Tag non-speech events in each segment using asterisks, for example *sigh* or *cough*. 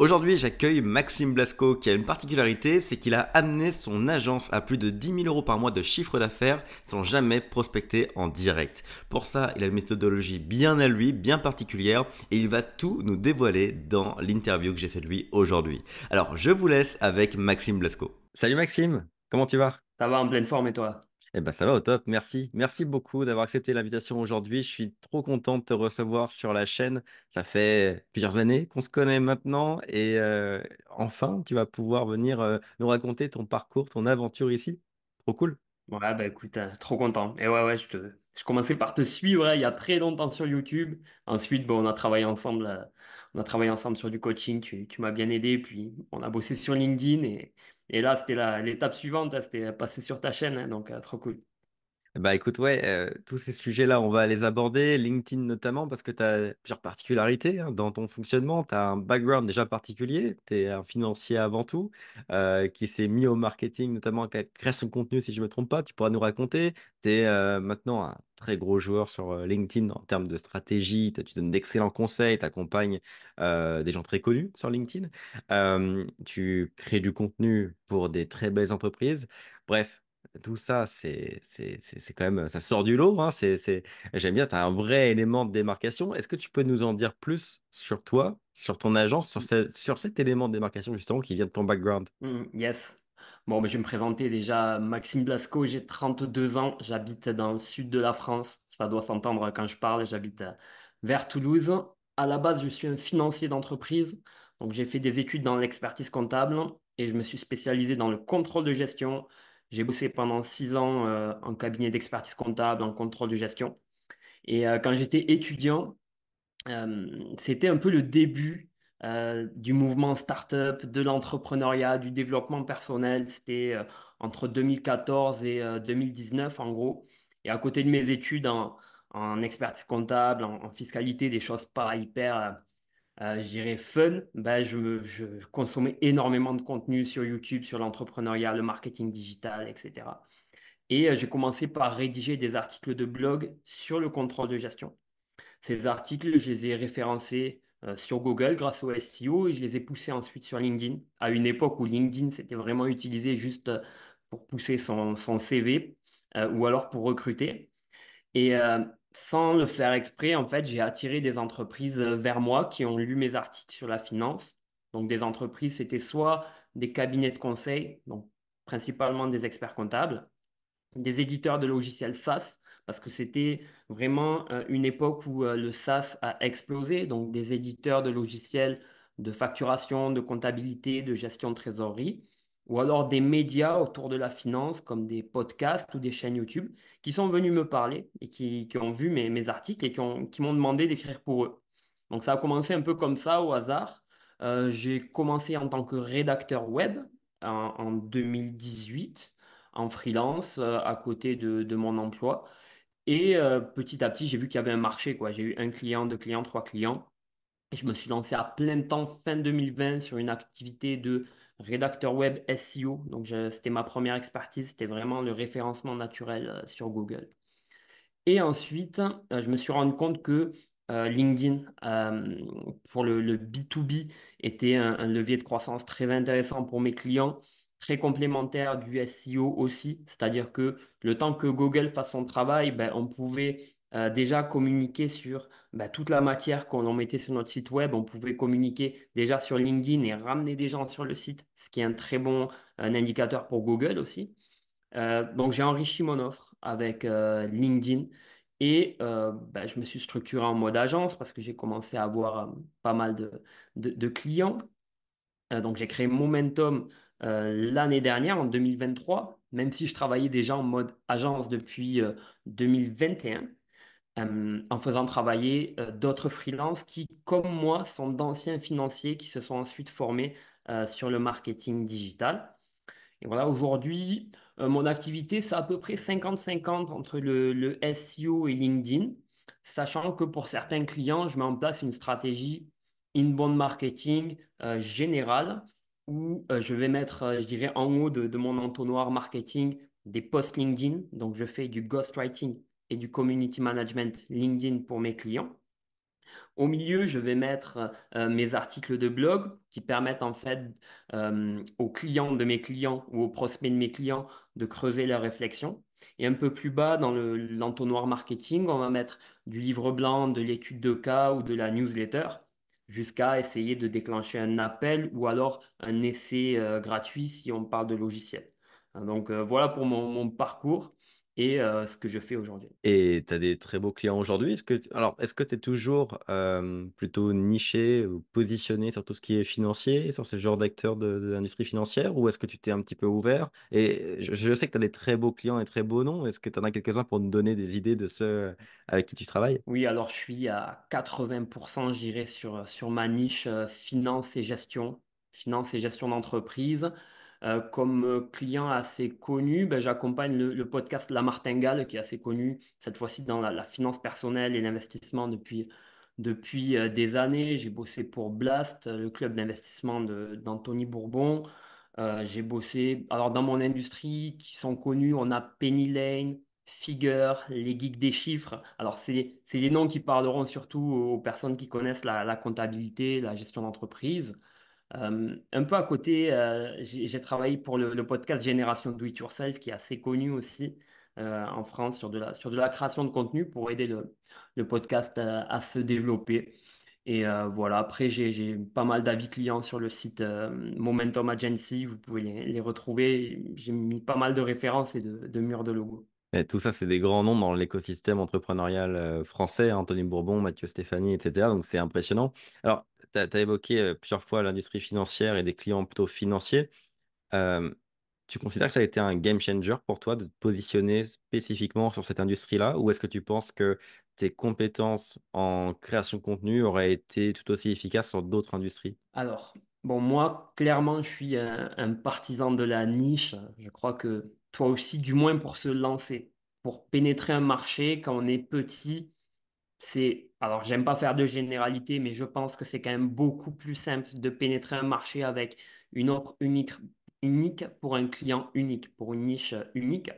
Aujourd'hui, j'accueille Maxime Blasco qui a une particularité, c'est qu'il a amené son agence à plus de 10 000 euros par mois de chiffre d'affaires sans jamais prospecter en direct. Pour ça, il a une méthodologie bien à lui, bien particulière, et il va tout nous dévoiler dans l'interview que j'ai fait de lui aujourd'hui. Alors, je vous laisse avec Maxime Blasco. Salut Maxime, comment tu vas Ça va en pleine forme et toi eh ben, ça va au top, merci. Merci beaucoup d'avoir accepté l'invitation aujourd'hui. Je suis trop content de te recevoir sur la chaîne. Ça fait plusieurs années qu'on se connaît maintenant et euh, enfin, tu vas pouvoir venir euh, nous raconter ton parcours, ton aventure ici. Trop cool. Ouais, bah écoute, euh, trop content. Et ouais, ouais, je, te- commençais par te suivre hein, il y a très longtemps sur YouTube. Ensuite, bon, on a travaillé ensemble, on a travaillé ensemble sur du coaching. Tu, tu m'as bien aidé. Puis, on a bossé sur LinkedIn. Et, et là, c'était l'étape suivante, hein, c'était passer sur ta chaîne, hein, donc euh, trop cool. Bah écoute, ouais, tous ces sujets-là, on va les aborder, LinkedIn notamment, parce que tu as plusieurs particularités hein, dans ton fonctionnement. Tu as un background déjà particulier, tu es un financier avant tout, qui s'est mis au marketing, notamment avec la son contenu, si je ne me trompe pas, tu pourras nous raconter. Tu es maintenant un très gros joueur sur LinkedIn en termes de stratégie, tu donnes d'excellents conseils, tu accompagnes des gens très connus sur LinkedIn, tu crées du contenu pour des très belles entreprises. Bref, tout ça, c'est quand même, ça sort du lot. Hein, c'est J'aime bien, tu as un vrai élément de démarcation. Est-ce que tu peux nous en dire plus sur toi, sur ton agence, sur, mmh. cet élément de démarcation justement qui vient de ton background mmh, Yes. Bon, je vais me présenter déjà. Maxime Blasco, j'ai 32 ans, j'habite dans le sud de la France. Ça doit s'entendre quand je parle, j'habite euh, vers Toulouse. À la base, je suis un financier d'entreprise. Donc, j'ai fait des études dans l'expertise comptable et je me suis spécialisé dans le contrôle de gestion, j'ai bossé pendant six ans euh, en cabinet d'expertise comptable, en contrôle de gestion. Et euh, quand j'étais étudiant, euh, c'était un peu le début du mouvement startup, de l'entrepreneuriat, du développement personnel. C'était entre 2014 et 2019 en gros. Et à côté de mes études en, expertise comptable, en, fiscalité, des choses pas hyper euh, je dirais, fun, bah, je, consommais énormément de contenu sur YouTube, sur l'entrepreneuriat, le marketing digital, etc. Et euh, j'ai commencé par rédiger des articles de blog sur le contrôle de gestion. Ces articles, je les ai référencés euh, sur Google grâce au SEO et je les ai poussés ensuite sur LinkedIn, à une époque où LinkedIn, c'était vraiment utilisé juste pour pousser son, CV ou alors pour recruter. Et, sans le faire exprès, en fait, j'ai attiré des entreprises euh, vers moi qui ont lu mes articles sur la finance. Donc, des entreprises, c'était soit des cabinets de conseil, donc principalement des experts comptables, des éditeurs de logiciels SaaS, parce que c'était vraiment euh, une époque où euh, le SaaS a explosé, donc des éditeurs de logiciels de facturation, de comptabilité, de gestion de trésorerie, ou alors des médias autour de la finance, comme des podcasts ou des chaînes YouTube, qui sont venus me parler et qui, qui ont vu mes, mes, articles et qui, ont, qui m'ont demandé d'écrire pour eux. Donc ça a commencé un peu comme ça, au hasard. Euh, j'ai commencé en tant que rédacteur web en, 2018, en freelance, euh, à côté de, de, mon emploi. Et euh, petit à petit, j'ai vu qu'il y avait un marché. quoi. J'ai eu un client, deux clients, trois clients. Et je me suis lancé à plein temps fin 2020 sur une activité de rédacteur web SEO. Donc, c'était ma première expertise, c'était vraiment le référencement naturel euh, sur Google. Et ensuite, euh, je me suis rendu compte que euh, LinkedIn pour le, B2B était un, levier de croissance très intéressant pour mes clients, très complémentaire du SEO aussi, c'est-à-dire que le temps que Google fasse son travail, ben, on pouvait euh, déjà communiquer sur bah, toute la matière qu'on en mettait sur notre site web. On pouvait communiquer déjà sur LinkedIn et ramener des gens sur le site, ce qui est un très bon indicateur pour Google aussi. Euh, donc j'ai enrichi mon offre avec euh, LinkedIn et bah, je me suis structuré en mode agence parce que j'ai commencé à avoir pas mal de, de clients. donc j'ai créé Momentum l'année dernière, en 2023, même si je travaillais déjà en mode agence depuis 2021. Euh, en faisant travailler euh, d'autres freelances qui, comme moi, sont d'anciens financiers qui se sont ensuite formés euh, sur le marketing digital. Et voilà, aujourd'hui, mon activité, c'est à peu près 50-50 entre le, SEO et LinkedIn, sachant que pour certains clients, je mets en place une stratégie inbound marketing générale où je vais mettre, je dirais, en haut de, de mon entonnoir marketing des posts LinkedIn. Donc, je fais du ghostwriting et du community management LinkedIn pour mes clients. Au milieu, je vais mettre euh, mes articles de blog qui permettent en fait euh, aux clients de mes clients ou aux prospects de mes clients de creuser leurs réflexions. Et un peu plus bas, dans l'entonnoir marketing, on va mettre du livre blanc, de l'étude de cas ou de la newsletter, jusqu'à essayer de déclencher un appel ou alors un essai euh, gratuit si on parle de logiciel. Donc voilà pour mon parcours et ce que je fais aujourd'hui. Et tu as des très beaux clients aujourd'hui. que alors est-ce que tu es toujours plutôt niché ou positionné sur tout ce qui est financier, sur ce genre d'acteurs de, l'industrie financière ou est-ce que tu t'es un petit peu ouvert Et je, sais que tu as des très beaux clients et très beaux noms. Est-ce que tu en as quelques-uns pour nous donner des idées de ceux avec qui tu travailles Oui, alors je suis à 80% j'irai sur sur ma niche finance et gestion, finance et gestion d'entreprise. Euh, comme euh, client assez connu, ben, j'accompagne le, podcast La Martingale, qui est assez connu, cette fois-ci dans la, finance personnelle et l'investissement depuis, depuis euh, des années. J'ai bossé pour Blast, le club d'investissement d'Anthony Bourbon. j'ai bossé, alors dans mon industrie, qui sont connus, on a Penny Lane, Figure, les geeks des chiffres. Alors, c'est les noms qui parleront surtout aux personnes qui connaissent la comptabilité, la gestion d'entreprise. Euh, un peu à côté, euh, j'ai travaillé pour le, podcast Génération Do It Yourself, qui est assez connu aussi euh, en France sur de la, création de contenu pour aider le, podcast à, se développer. Et voilà, après, j'ai, pas mal d'avis clients sur le site Momentum Agency, vous pouvez les, retrouver. J'ai mis pas mal de références et de, de murs de logos tout ça, c'est des grands noms dans l'écosystème entrepreneurial euh, français, hein, Anthony Bourbon, Mathieu Stéphanie, etc. Donc, c'est impressionnant. Alors, tu as, évoqué euh, plusieurs fois l'industrie financière et des clients plutôt financiers. Euh, tu considères que ça a été un game changer pour toi de te positionner spécifiquement sur cette industrie-là ou est-ce que tu penses que tes compétences en création de contenu auraient été tout aussi efficaces sur d'autres industries Alors, bon, moi, clairement, je suis un partisan de la niche. Je crois que toi aussi, du moins pour se lancer, pour pénétrer un marché quand on est petit. C'est alors j'aime pas faire de généralité, mais je pense que c'est quand même beaucoup plus simple de pénétrer un marché avec une offre unique, unique pour un client unique, pour une niche unique.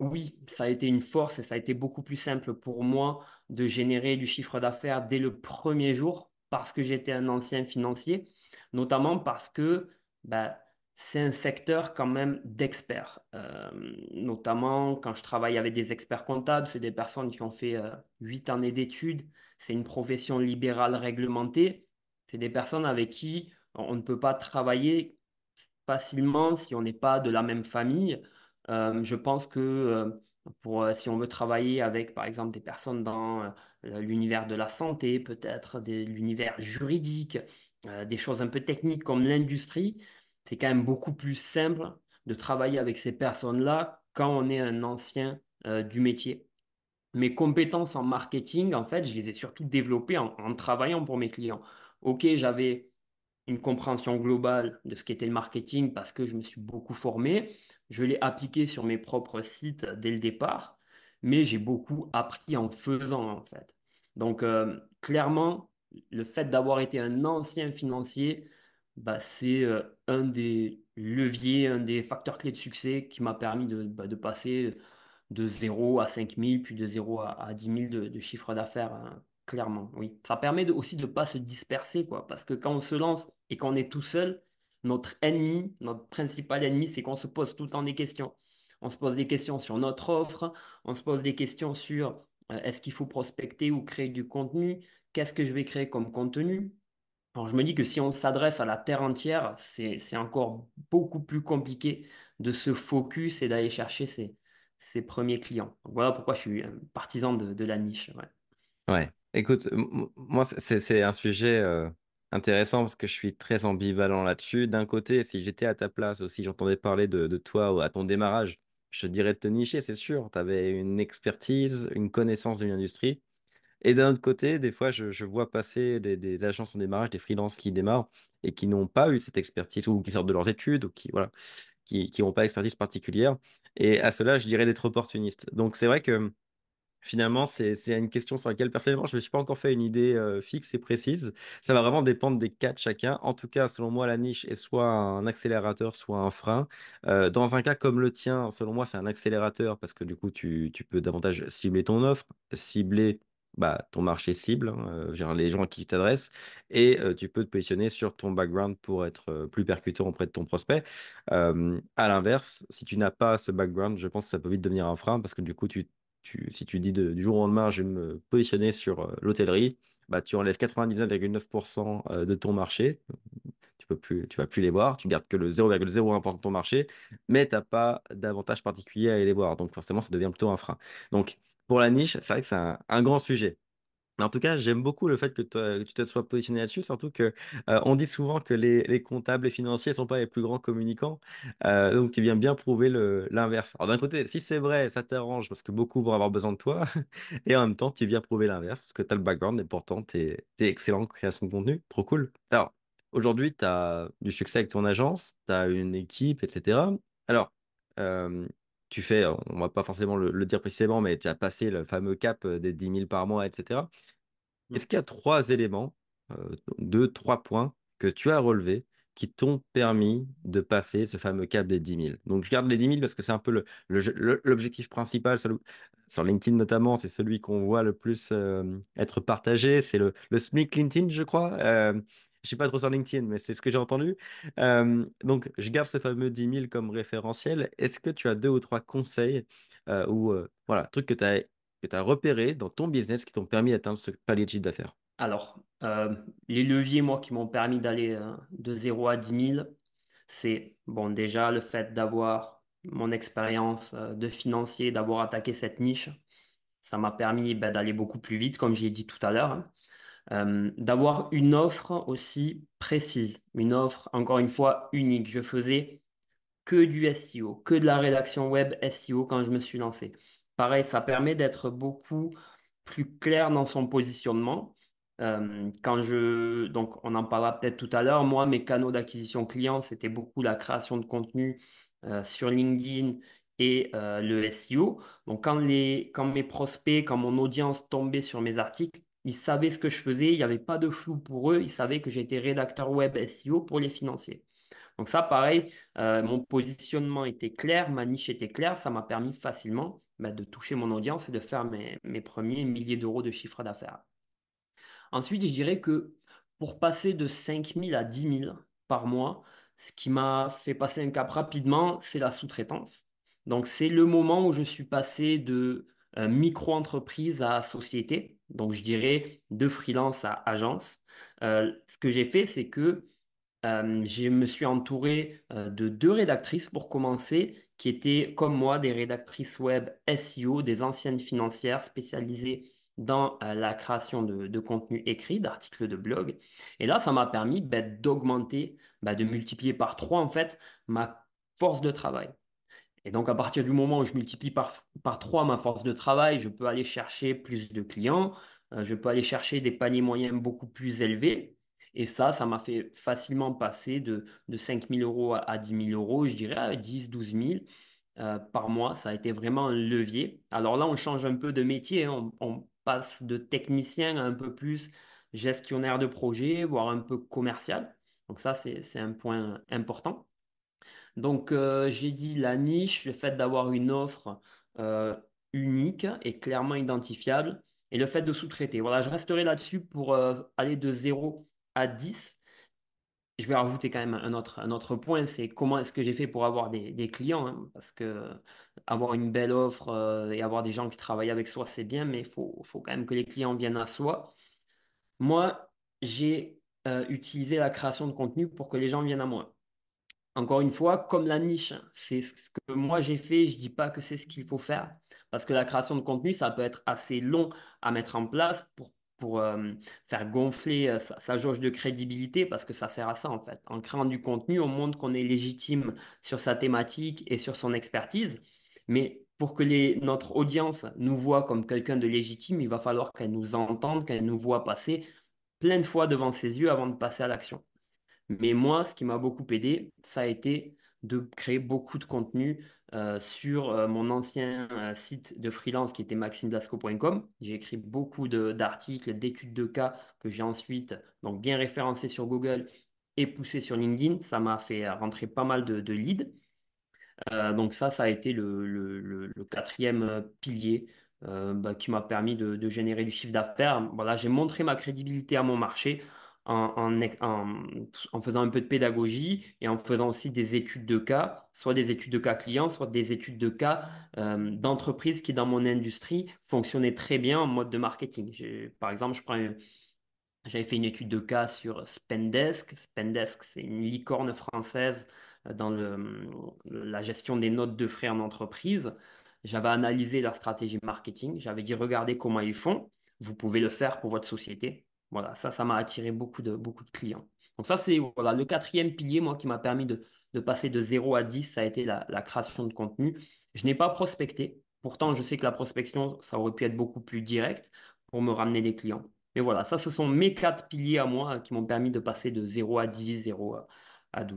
oui, ça a été une force et ça a été beaucoup plus simple pour moi de générer du chiffre d'affaires dès le premier jour parce que j'étais un ancien financier, notamment parce que bah, c'est un secteur quand même d'experts. Euh, notamment quand je travaille avec des experts comptables, c'est des personnes qui ont fait euh, huit années d'études, c'est une profession libérale réglementée, c'est des personnes avec qui on ne peut pas travailler facilement si on n'est pas de la même famille. Euh, je pense que si on veut travailler avec, par exemple, des personnes dans l'univers de la santé, peut-être l'univers juridique, des choses un peu techniques comme l'industrie, c'est quand même beaucoup plus simple de travailler avec ces personnes-là quand on est un ancien euh, du métier. Mes compétences en marketing, en fait, je les ai surtout développées en, travaillant pour mes clients. Ok, j'avais une compréhension globale de ce qu'était le marketing parce que je me suis beaucoup formé. Je l'ai appliqué sur mes propres sites dès le départ, mais j'ai beaucoup appris en faisant, en fait. Donc, euh, clairement, le fait d'avoir été un ancien financier, bah, c'est euh, un des leviers, un des facteurs clés de succès qui m'a permis de, bah, passer euh, de 0 à 5 000, puis de 0 à, à 10 000 de, chiffre d'affaires, hein, clairement. Oui. Ça permet aussi de ne pas se disperser, quoi, parce que quand on se lance et qu'on est tout seul, notre ennemi, notre principal ennemi, c'est qu'on se pose tout le temps des questions. On se pose des questions sur notre offre, on se pose des questions sur euh, est-ce qu'il faut prospecter ou créer du contenu, qu'est-ce que je vais créer comme contenu, je me dis que si on s'adresse à la Terre entière, c'est, encore beaucoup plus compliqué de se focus et d'aller chercher ses, premiers clients. voilà pourquoi je suis euh, partisan de, la niche. Ouais. Écoute, moi, c'est, un sujet euh, intéressant parce que je suis très ambivalent là-dessus. D'un côté, si j'étais à ta place aussi si j'entendais parler de, de toi ou à ton démarrage, je te dirais de te nicher, c'est sûr. Tu avais une expertise, une connaissance de l'industrie. Et d'un autre côté, des fois, je, vois passer des, agences en démarrage, des freelances qui démarrent et qui n'ont pas eu cette expertise ou qui sortent de leurs études ou qui voilà, qui n'ont pas d'expertise particulière. Et à cela, je dirais d'être opportuniste. Donc c'est vrai que finalement, c'est une question sur laquelle personnellement, je ne me suis pas encore fait une idée euh, fixe et précise. Ça va vraiment dépendre des cas de chacun. En tout cas, selon moi, la niche est soit un accélérateur, soit un frein. Euh, dans un cas comme le tien, selon moi, c'est un accélérateur parce que du coup, tu, tu peux davantage cibler ton offre, cibler bah, ton marché cible, hein, euh, les gens à qui tu t'adresses, et tu peux te positionner sur ton background pour être plus percutant auprès de ton prospect. Euh, à l'inverse, si tu n'as pas ce background, je pense que ça peut vite devenir un frein parce que du coup, si tu dis du jour au lendemain, je vais me positionner sur l'hôtellerie, bah, tu enlèves 99,9% de ton marché. Tu peux plus, tu vas plus les voir, tu gardes que le 0,01% de ton marché, mais tu n'as pas d'avantage particulier à aller les voir. Donc forcément, ça devient plutôt un frein. Donc, pour la niche, c'est vrai que c'est un, grand sujet. En tout cas, j'aime beaucoup le fait que, tu te sois positionné là-dessus, surtout que euh, on dit souvent que les, comptables et financiers ne sont pas les plus grands communicants. Euh, donc, tu viens bien prouver l'inverse. Alors, d'un côté, si c'est vrai, ça t'arrange parce que beaucoup vont avoir besoin de toi. *laughs* Et en même temps, tu viens prouver l'inverse parce que tu as le background et pourtant, tu es, excellent en création de contenu. Trop cool. Alors, aujourd'hui, tu as du succès avec ton agence, tu as une équipe, etc. Alors, euh, tu fais, euh, on va pas forcément le, dire précisément, mais tu as passé le fameux cap euh, des 10 000 par mois, etc. Mmh. Est-ce qu'il y a trois éléments, euh, deux, trois points que tu as relevés qui t'ont permis de passer ce fameux cap des 10 000 Donc, je garde les 10 000 parce que c'est un peu l'objectif principal sur, LinkedIn notamment, c'est celui qu'on voit le plus être partagé, c'est le, le SMIC LinkedIn, je crois. Je suis pas trop sur LinkedIn, mais c'est ce que j'ai entendu. donc, je garde ce fameux 10 000 comme référentiel. Est-ce que tu as deux ou trois conseils ou voilà, trucs que tu as, que as repérés dans ton business qui t'ont permis d'atteindre ce palier de chiffre d'affaires Alors, les leviers, moi, qui m'ont permis d'aller de 0 à 10 000, c'est bon, déjà le fait d'avoir mon expérience de financier, d'avoir attaqué cette niche. Ça m'a permis bah, d'aller beaucoup plus vite, comme j'ai dit tout à l'heure. Hein. Euh, d'avoir une offre aussi précise, une offre encore une fois unique. Je faisais que du SEO, que de la rédaction web SEO quand je me suis lancé. Pareil, ça permet d'être beaucoup plus clair dans son positionnement. Euh, quand je, donc on en parlera peut-être tout à l'heure, moi mes canaux d'acquisition client, c'était beaucoup la création de contenu euh, sur LinkedIn et le SEO. Donc, quand, les, quand mes prospects, quand mon audience tombait sur mes articles, ils savaient ce que je faisais, il n'y avait pas de flou pour eux, ils savaient que j'étais rédacteur web SEO pour les financiers. Donc ça, pareil, euh, mon positionnement était clair, ma niche était claire, ça m'a permis facilement bah, de toucher mon audience et de faire mes, mes premiers milliers d'euros de chiffre d'affaires. Ensuite, je dirais que pour passer de 5 000 à 10 000 par mois, ce qui m'a fait passer un cap rapidement, c'est la sous-traitance. Donc c'est le moment où je suis passé de micro-entreprise à société, donc je dirais de freelance à agence. Euh, ce que j'ai fait, c'est que euh, je me suis entouré euh, de deux rédactrices pour commencer, qui étaient comme moi des rédactrices web SEO, des anciennes financières spécialisées dans la création de, de contenu écrit, d'articles de blog. Et là, ça m'a permis ben, d'augmenter, ben, de multiplier par trois en fait ma force de travail. Et donc, à partir du moment où je multiplie par, par ma force de travail, je peux aller chercher plus de clients, euh, je peux aller chercher des paniers moyens beaucoup plus élevés. Et ça, ça m'a fait facilement passer de, de 5 000 euros à, 10 000 euros, je dirais à 10, 12 000 par mois. Ça a été vraiment un levier. Alors là, on change un peu de métier. Hein. On, on, passe de technicien à un peu plus gestionnaire de projet, voire un peu commercial. Donc ça, c'est un point important. Donc, euh, j'ai dit la niche, le fait d'avoir une offre euh, unique et clairement identifiable, et le fait de sous-traiter. Voilà, je resterai là-dessus pour euh, aller de 0 à 10. Je vais rajouter quand même un autre, point, c'est comment est-ce que j'ai fait pour avoir des, clients, hein, parce que avoir une belle offre et avoir des gens qui travaillent avec soi, c'est bien, mais il faut, quand même que les clients viennent à soi. Moi, j'ai utilisé la création de contenu pour que les gens viennent à moi encore une fois, comme la niche, c'est ce que moi j'ai fait, je ne dis pas que c'est ce qu'il faut faire, parce que la création de contenu, ça peut être assez long à mettre en place pour, euh, faire gonfler euh, sa, jauge de crédibilité, parce que ça sert à ça en fait. En créant du contenu, on montre qu'on est légitime sur sa thématique et sur son expertise, mais pour que les, notre audience nous voit comme quelqu'un de légitime, il va falloir qu'elle nous entende, qu'elle nous voit passer plein de fois devant ses yeux avant de passer à l'action. Mais moi, ce qui m'a beaucoup aidé, ça a été de créer beaucoup de contenu euh, sur euh, mon ancien euh, site de freelance qui était maximeblasco.com. J'ai écrit beaucoup d'articles, d'études de cas que j'ai ensuite donc bien référencé sur Google et poussé sur LinkedIn. Ça m'a fait rentrer pas mal de, leads. donc ça, ça a été le, quatrième pilier bah, qui m'a permis de, de générer du chiffre d'affaires. Voilà, j'ai montré ma crédibilité à mon marché en, faisant un peu de pédagogie et en faisant aussi des études de cas, soit des études de cas clients, soit des études de cas euh, d'entreprises qui, dans mon industrie, fonctionnaient très bien en mode de marketing. Par exemple, je prends j'avais fait une étude de cas sur Spendesk. Spendesk, c'est une licorne française euh, dans le, la gestion des notes de frais en entreprise. J'avais analysé leur stratégie marketing. J'avais dit, regardez comment ils font. Vous pouvez le faire pour votre société. Voilà, ça, ça m'a attiré beaucoup de, beaucoup de clients. Donc ça, c'est voilà, le quatrième pilier, moi, qui m'a permis de, passer de 0 à 10, ça a été la, création de contenu. Je n'ai pas prospecté. Pourtant, je sais que la prospection, ça aurait pu être beaucoup plus direct pour me ramener des clients. Mais voilà, ça, ce sont mes quatre piliers à moi euh, qui m'ont permis de passer de 0 à 10, 0 à 12.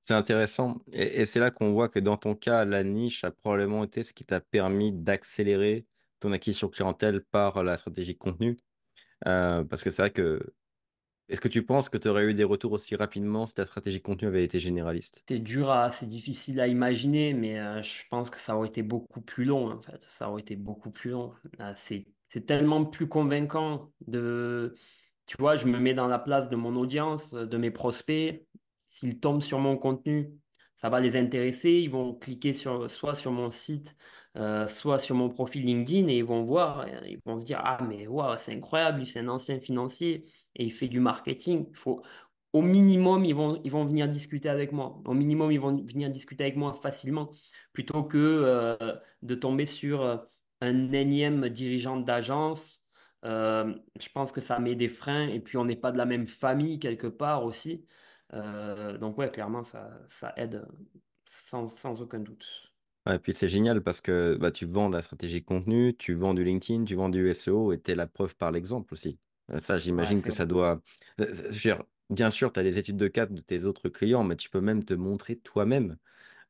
C'est intéressant. Et, et c'est là qu'on voit que dans ton cas, la niche a probablement été ce qui t'a permis d'accélérer ton acquisition clientèle par la stratégie contenu. Euh, parce que c'est vrai que. Est-ce que tu penses que tu aurais eu des retours aussi rapidement si ta stratégie de contenu avait été généraliste C'est dur, à, c'est difficile à imaginer, mais euh, je pense que ça aurait été beaucoup plus long en fait. Ça aurait été beaucoup plus long. Ah, c'est, c'est tellement plus convaincant de. Tu vois, je me mets dans la place de mon audience, euh, de mes prospects. S'ils tombent sur mon contenu, ça va les intéresser. Ils vont cliquer sur, soit sur mon site, euh, soit sur mon profil LinkedIn et ils vont voir, euh, ils vont se dire Ah, mais waouh, c'est incroyable, c'est un ancien financier et il fait du marketing. Faut, au minimum, ils vont, ils vont venir discuter avec moi. Au minimum, ils vont venir discuter avec moi facilement plutôt que euh, de tomber sur un énième dirigeant d'agence. je pense que ça met des freins et puis on n'est pas de la même famille quelque part aussi. donc, ouais, clairement, ça, ça aide sans, sans aucun doute et puis c'est génial parce que bah, tu vends de la stratégie contenu, tu vends du LinkedIn, tu vends du SEO et tu es la preuve par l'exemple aussi. Ça, j'imagine que ça doit. Bien sûr, tu as les études de cas de tes autres clients, mais tu peux même te montrer toi-même.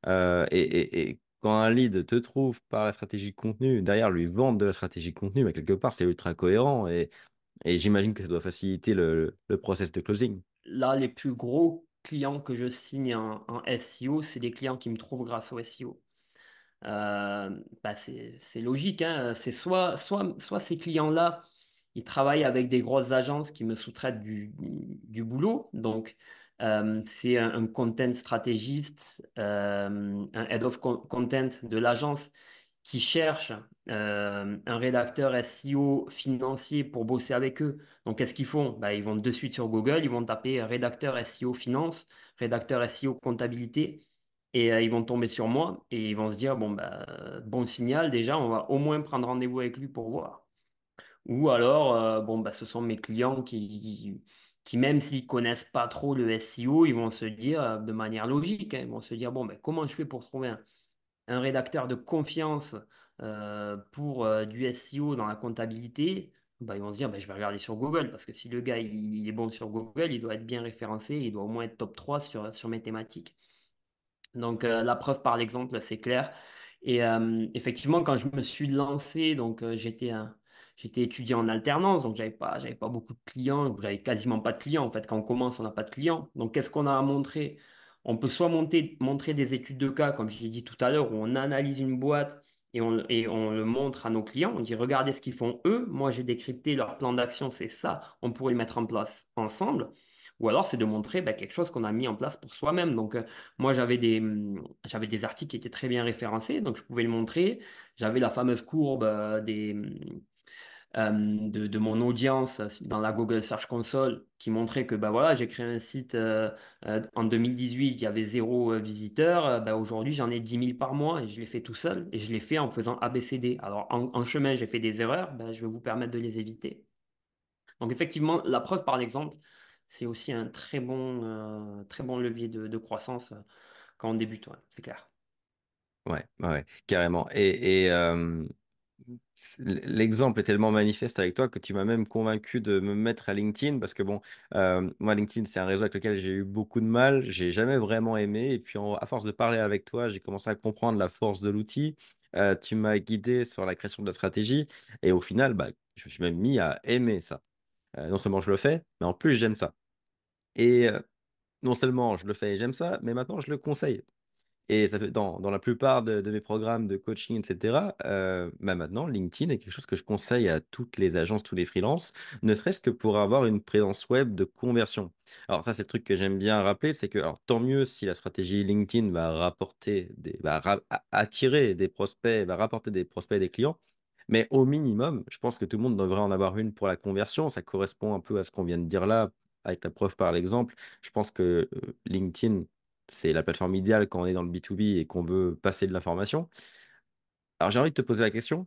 et, quand un lead te trouve par la stratégie contenu, derrière lui vendre de la stratégie contenu, Mais bah, quelque part, c'est ultra cohérent et, j'imagine que ça doit faciliter le, le process de closing. Là, les plus gros clients que je signe en, en SEO, c'est des clients qui me trouvent grâce au SEO. Euh, bah, c'est logique. Hein. C'est soit, soit, soit ces clients-là, ils travaillent avec des grosses agences qui me sous-traitent du, boulot. Donc, euh, c'est un, content stratégiste, euh, un head of content de l'agence qui cherche un rédacteur SEO financier pour bosser avec eux. Donc, qu'est-ce qu'ils font bah, Ils vont de suite sur Google, ils vont taper rédacteur SEO finance, rédacteur SEO comptabilité, et euh, ils vont tomber sur moi et ils vont se dire, bon, bah, bon signal, déjà, on va au moins prendre rendez-vous avec lui pour voir. Ou alors, euh, bon, bah, ce sont mes clients qui, qui même s'ils connaissent pas trop le SEO, ils vont se dire euh, de manière logique, hein, ils vont se dire, bon, bah, comment je fais pour trouver un, rédacteur de confiance pour du SEO dans la comptabilité bah, ils vont se dire, je vais regarder sur Google, parce que si le gars il, est bon sur Google, il doit être bien référencé, il doit au moins être top 3 sur, sur mes thématiques. Donc, euh, la preuve par l'exemple, c'est clair. Et euh, effectivement, quand je me suis lancé, donc euh, j'étais étudiant en alternance, donc j'avais pas pas beaucoup de clients, j'avais quasiment pas de clients. En fait, quand on commence, on n'a pas de clients. Donc, qu'est-ce qu'on a à montrer? On peut soit montrer des études de cas, comme j'ai dit tout à l'heure, où on analyse une boîte et on, et on le montre à nos clients. On dit, regardez ce qu'ils font eux. Moi, j'ai décrypté leur plan d'action, c'est ça. On pourrait le mettre en place ensemble ou alors c'est de montrer bah, quelque chose qu'on a mis en place pour soi-même. Donc, euh, moi, mmh, j'avais des, articles qui étaient très bien référencés, donc je pouvais le montrer. J'avais la fameuse courbe euh, mmh, euh, de, mon audience dans la Google Search Console qui montrait que bah, voilà, j'ai créé un site en 2018, il y avait zéro visiteur. Bah, aujourd'hui, j'en ai 10 000 par mois et je l'ai fait tout seul et je l'ai fait en faisant ABCD. Alors, en, chemin, j'ai fait des erreurs, je vais vous permettre de les éviter. Donc effectivement, la preuve par exemple, c'est aussi un très bon, euh, très bon levier de, croissance euh, quand on débute, c'est clair. Ouais, carrément. Et, l'exemple est tellement manifeste avec toi que tu m'as même convaincu de me mettre à LinkedIn parce que bon, moi LinkedIn c'est un réseau avec lequel j'ai eu beaucoup de mal, j'ai jamais vraiment aimé et puis à force de parler avec toi, j'ai commencé à comprendre la force de l'outil. tu m'as guidé sur la création de la stratégie et au final, bah, je me suis même mis à aimer ça. Euh, non seulement je le fais, mais en plus j'aime ça. Et euh, non seulement je le fais et j'aime ça, mais maintenant je le conseille. Et ça fait dans, la plupart de, mes programmes de coaching, etc., euh, bah, maintenant, LinkedIn est quelque chose que je conseille à toutes les agences, tous les freelances, ne serait-ce que pour avoir une présence web de conversion. Alors ça, c'est le truc que j'aime bien rappeler, c'est que tant mieux si la stratégie LinkedIn va rapporter des, va attirer des prospects, va rapporter des prospects et des clients, mais au minimum, je pense que tout le monde devrait en avoir une pour la conversion. Ça correspond un peu à ce qu'on vient de dire là, avec la preuve par l'exemple. Je pense que euh, LinkedIn, c'est la plateforme idéale quand on est dans le B2B et qu'on veut passer de l'information. Alors j'ai envie de te poser la question,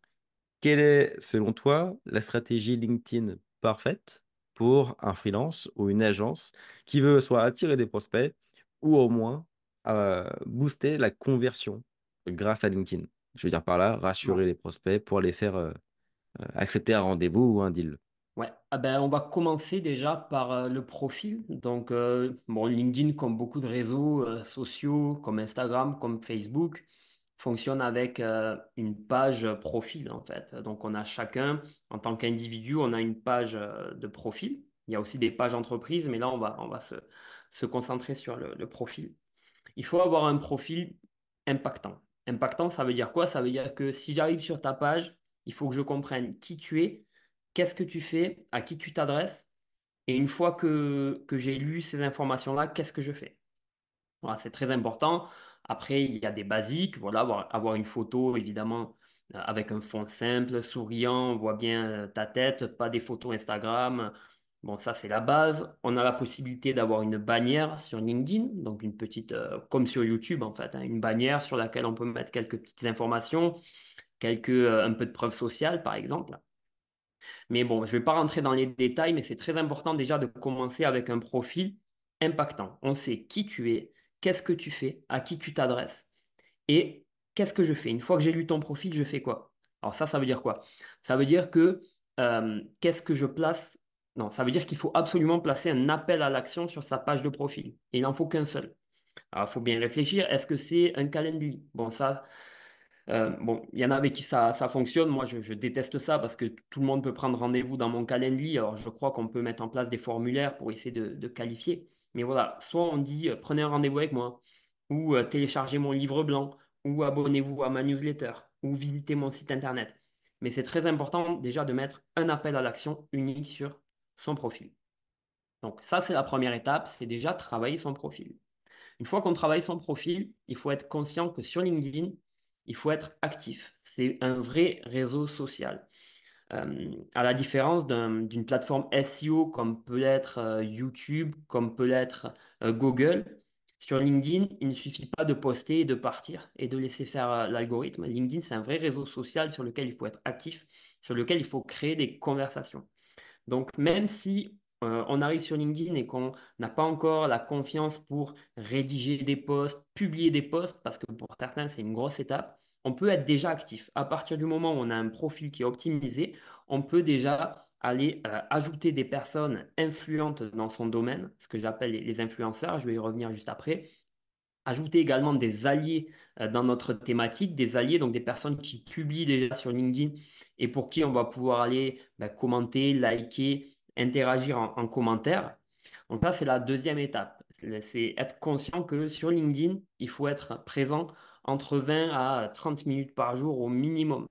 quelle est selon toi la stratégie LinkedIn parfaite pour un freelance ou une agence qui veut soit attirer des prospects ou au moins euh, booster la conversion grâce à LinkedIn je veux dire par là, rassurer les prospects pour les faire euh, euh, accepter un rendez-vous ou un deal Ouais, ah ben, on va commencer déjà par euh, le profil. Donc, bon, LinkedIn, comme beaucoup de réseaux sociaux, comme Instagram, comme Facebook, fonctionne avec une page profil, en fait. Donc, on a chacun, en tant qu'individu, on a une page de profil. Il y a aussi des pages entreprises, mais là, on va, on va se, se concentrer sur le profil. Il faut avoir un profil impactant. Impactant, ça veut dire quoi? Ça veut dire que si j'arrive sur ta page, il faut que je comprenne qui tu es, qu'est-ce que tu fais, à qui tu t'adresses. Et une fois que, j'ai lu ces informations-là, qu'est-ce que je fais? Voilà, c'est très important. Après, il y a des basiques. Voilà, avoir, une photo, évidemment, euh, avec un fond simple, souriant, on voit bien euh, ta tête, pas des photos Instagram, Bon, ça, c'est la base. On a la possibilité d'avoir une bannière sur LinkedIn, donc une petite, euh, comme sur YouTube en fait, hein, une bannière sur laquelle on peut mettre quelques petites informations, quelques, euh, un peu de preuves sociales, par exemple. Mais bon, je ne vais pas rentrer dans les détails, mais c'est très important déjà de commencer avec un profil impactant. On sait qui tu es, qu'est-ce que tu fais, à qui tu t'adresses. Et qu'est-ce que je fais Une fois que j'ai lu ton profil, je fais quoi Alors ça, ça veut dire quoi Ça veut dire que euh, qu'est-ce que je place non, ça veut dire qu'il faut absolument placer un appel à l'action sur sa page de profil. il n'en faut qu'un seul. Alors, il faut bien réfléchir. Est-ce que c'est un calendrier Bon, ça, euh, bon, il y en a avec qui ça, fonctionne. Moi, je, déteste ça parce que tout le monde peut prendre rendez-vous dans mon calendrier. Alors, je crois qu'on peut mettre en place des formulaires pour essayer de, qualifier. Mais voilà, soit on dit euh, prenez un rendez-vous avec moi, ou euh, téléchargez mon livre blanc, ou abonnez-vous à ma newsletter, ou visitez mon site internet. Mais c'est très important déjà de mettre un appel à l'action unique sur son profil. Donc ça, c'est la première étape, c'est déjà travailler son profil. Une fois qu'on travaille son profil, il faut être conscient que sur LinkedIn, il faut être actif. C'est un vrai réseau social. Euh, à la différence d'une plateforme SEO comme peut l'être euh, YouTube, comme peut l'être euh, Google, sur LinkedIn, il ne suffit pas de poster et de partir et de laisser faire l'algorithme. LinkedIn, c'est un vrai réseau social sur lequel il faut être actif, sur lequel il faut créer des conversations. Donc, même si euh, on arrive sur LinkedIn et qu'on n'a pas encore la confiance pour rédiger des posts, publier des posts, parce que pour certains, c'est une grosse étape, on peut être déjà actif. À partir du moment où on a un profil qui est optimisé, on peut déjà aller euh, ajouter des personnes influentes dans son domaine, ce que j'appelle les influenceurs, je vais y revenir juste après, ajouter également des alliés euh, dans notre thématique, des alliés, donc des personnes qui publient déjà sur LinkedIn et pour qui on va pouvoir aller bah, commenter, liker, interagir en, en commentaire. Donc ça, c'est la deuxième étape. C'est être conscient que sur LinkedIn, il faut être présent entre 20 à 30 minutes par jour au minimum.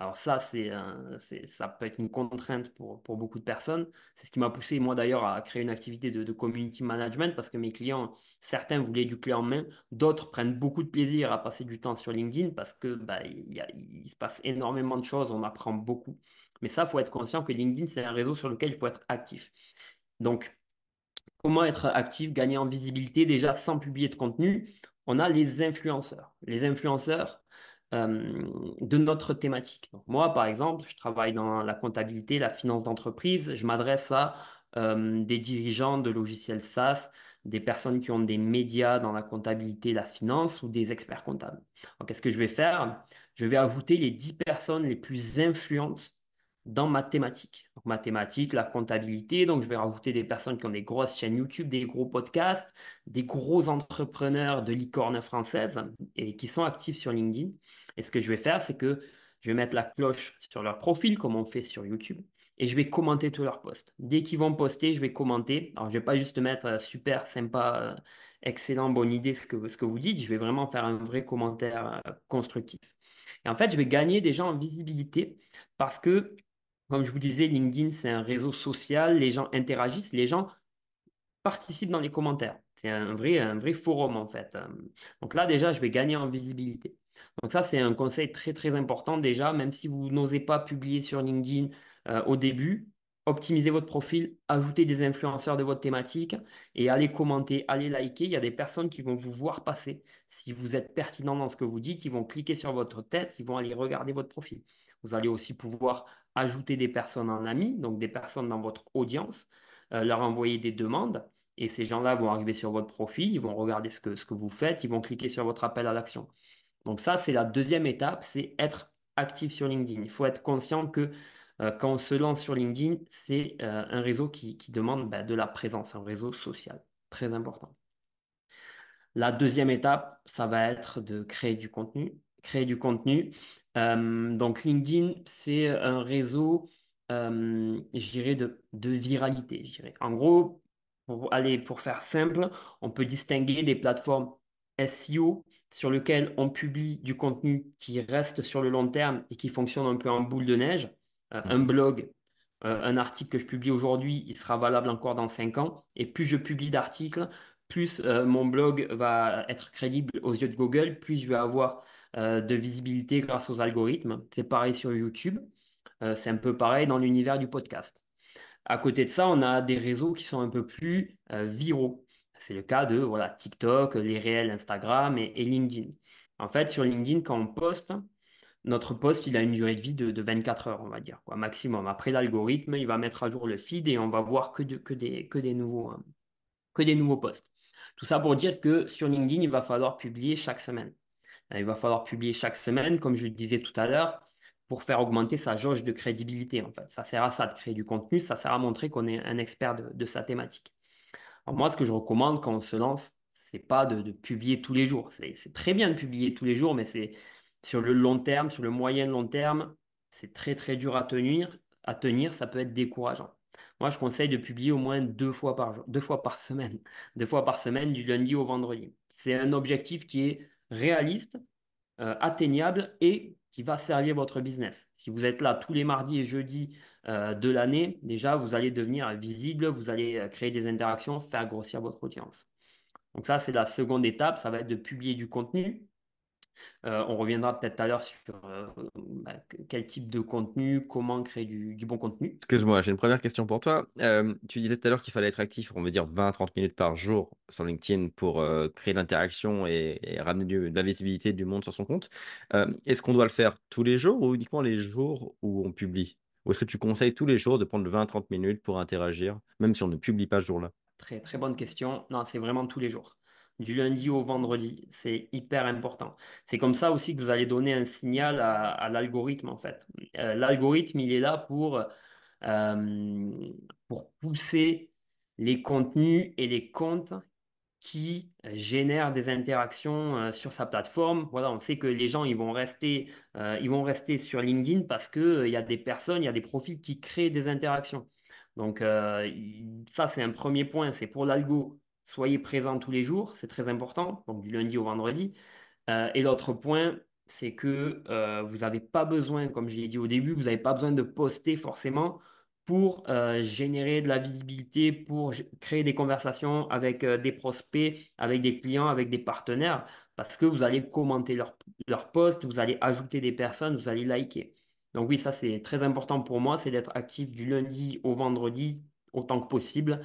Alors ça, euh, c'est, ça peut être une contrainte pour, beaucoup de personnes. C'est ce qui m'a poussé, moi d'ailleurs, à créer une activité de, community management parce que mes clients, certains voulaient du clé en main, d'autres prennent beaucoup de plaisir à passer du temps sur LinkedIn parce que bah, se passe énormément de choses, on apprend beaucoup. Mais ça, faut être conscient que LinkedIn, c'est un réseau sur lequel il faut être actif. Donc, comment être actif, gagner en visibilité déjà sans publier de contenu On a les influenceurs. Les influenceurs, euh, de notre thématique. moi, par exemple, je travaille dans la comptabilité, la finance d'entreprise. Je m'adresse à euh, des dirigeants de logiciels SaaS, des personnes qui ont des médias dans la comptabilité, la finance ou des experts comptables. qu'est-ce que je vais faire Je vais ajouter les 10 personnes les plus influentes dans ma thématique. Donc, ma thématique, la comptabilité. Donc, je vais rajouter des personnes qui ont des grosses chaînes YouTube, des gros podcasts, des gros entrepreneurs de licorne française et qui sont actifs sur LinkedIn. Et ce que je vais faire, c'est que je vais mettre la cloche sur leur profil, comme on fait sur YouTube, et je vais commenter tous leurs posts. Dès qu'ils vont poster, je vais commenter. Alors, je ne vais pas juste mettre euh, super, sympa, euh, excellent, bonne idée, ce que, vous dites. Je vais vraiment faire un vrai commentaire euh, constructif. Et en fait, je vais gagner des gens en visibilité parce que, comme je vous disais, LinkedIn, c'est un réseau social. Les gens interagissent, les gens participent dans les commentaires. C'est un vrai, un vrai forum, en fait. Donc là, déjà, je vais gagner en visibilité. Donc ça, c'est un conseil très très important déjà, même si vous n'osez pas publier sur LinkedIn euh, au début, optimisez votre profil, ajoutez des influenceurs de votre thématique et allez commenter, allez liker. Il y a des personnes qui vont vous voir passer. Si vous êtes pertinent dans ce que vous dites, ils vont cliquer sur votre tête, ils vont aller regarder votre profil. Vous allez aussi pouvoir ajouter des personnes en ami, donc des personnes dans votre audience, euh, leur envoyer des demandes. Et ces gens-là vont arriver sur votre profil, ils vont regarder ce que vous faites, ils vont cliquer sur votre appel à l'action. Donc ça, c'est la deuxième étape, c'est être actif sur LinkedIn. Il faut être conscient que euh, quand on se lance sur LinkedIn, c'est euh, un réseau qui, demande bah, de la présence, un réseau social, très important. La deuxième étape, ça va être de créer du contenu. Créer du contenu. Euh, donc LinkedIn, c'est un réseau, je dirais, de, viralité. En gros, pour, allez, pour faire simple, on peut distinguer des plateformes SEO sur lequel on publie du contenu qui reste sur le long terme et qui fonctionne un peu en boule de neige. Euh, mm. un blog, euh, un article que je publie aujourd'hui, il sera valable encore dans cinq ans. Et plus je publie d'articles, plus euh, mon blog va être crédible aux yeux de Google, plus je vais avoir de visibilité grâce aux algorithmes. C'est pareil sur YouTube. c'est un peu pareil dans l'univers du podcast. À côté de ça, on a des réseaux qui sont un peu plus viraux. C'est le cas de TikTok, les réels Instagram et, LinkedIn. En fait, sur LinkedIn, quand on poste, notre poste, il a une durée de vie de, 24 heures, on va dire, maximum. Après, l'algorithme, il va mettre à jour le feed et on va voir que, des, nouveaux, postes. Hein, posts. Tout ça pour dire que sur LinkedIn, il va falloir publier chaque semaine. Euh, il va falloir publier chaque semaine, comme je le disais tout à l'heure, pour faire augmenter sa jauge de crédibilité. En fait. Ça sert à ça de créer du contenu, ça sert à montrer qu'on est un expert de sa thématique moi, ce que je recommande quand on se lance, c'est pas de, publier tous les jours. C'est très bien de publier tous les jours, mais c'est sur le long terme, sur le moyen long terme, c'est très très dur à tenir. À tenir, ça peut être décourageant. Moi, je conseille de publier au moins deux fois par jour, deux fois par semaine, *laughs* deux fois par semaine, du lundi au vendredi. C'est un objectif qui est réaliste, euh, atteignable et qui va servir votre business. Si vous êtes là tous les mardis et jeudis euh, de l'année, déjà, vous allez devenir visible, vous allez euh, créer des interactions, faire grossir votre audience. Donc ça, c'est la seconde étape, ça va être de publier du contenu. Euh, on reviendra peut-être tout à l'heure sur euh, bah, quel type de contenu, comment créer du, bon contenu. Excuse-moi, j'ai une première question pour toi. Euh, tu disais tout à l'heure qu'il fallait être actif, on veut dire 20-30 minutes par jour sur LinkedIn pour créer l'interaction et, ramener de la visibilité du monde sur son compte. est-ce qu'on doit le faire tous les jours ou uniquement les jours où on publie Ou est-ce que tu conseilles tous les jours de prendre 20-30 minutes pour interagir, même si on ne publie pas ce jour-là Très, très bonne question. Non, c'est vraiment tous les jours du lundi au vendredi. C'est hyper important. C'est comme ça aussi que vous allez donner un signal à, l'algorithme, en fait. Euh, l'algorithme, il est là pour, euh, pour pousser les contenus et les comptes qui génèrent des interactions euh, sur sa plateforme. Voilà, on sait que les gens ils vont rester, ils vont rester sur LinkedIn parce qu'il il y a des personnes, il y a des profils qui créent des interactions. Donc ça c'est un premier point, c'est pour l'algo soyez présent tous les jours, c'est très important, donc du lundi au vendredi. Euh, et l'autre point, c'est que euh, vous n'avez pas besoin, comme je l'ai dit au début, vous n'avez pas besoin de poster forcément pour euh, générer de la visibilité, pour créer des conversations avec des prospects, avec des clients, avec des partenaires, parce que vous allez commenter leurs leur posts, vous allez ajouter des personnes, vous allez liker. Donc oui, ça c'est très important pour moi, c'est d'être actif du lundi au vendredi autant que possible.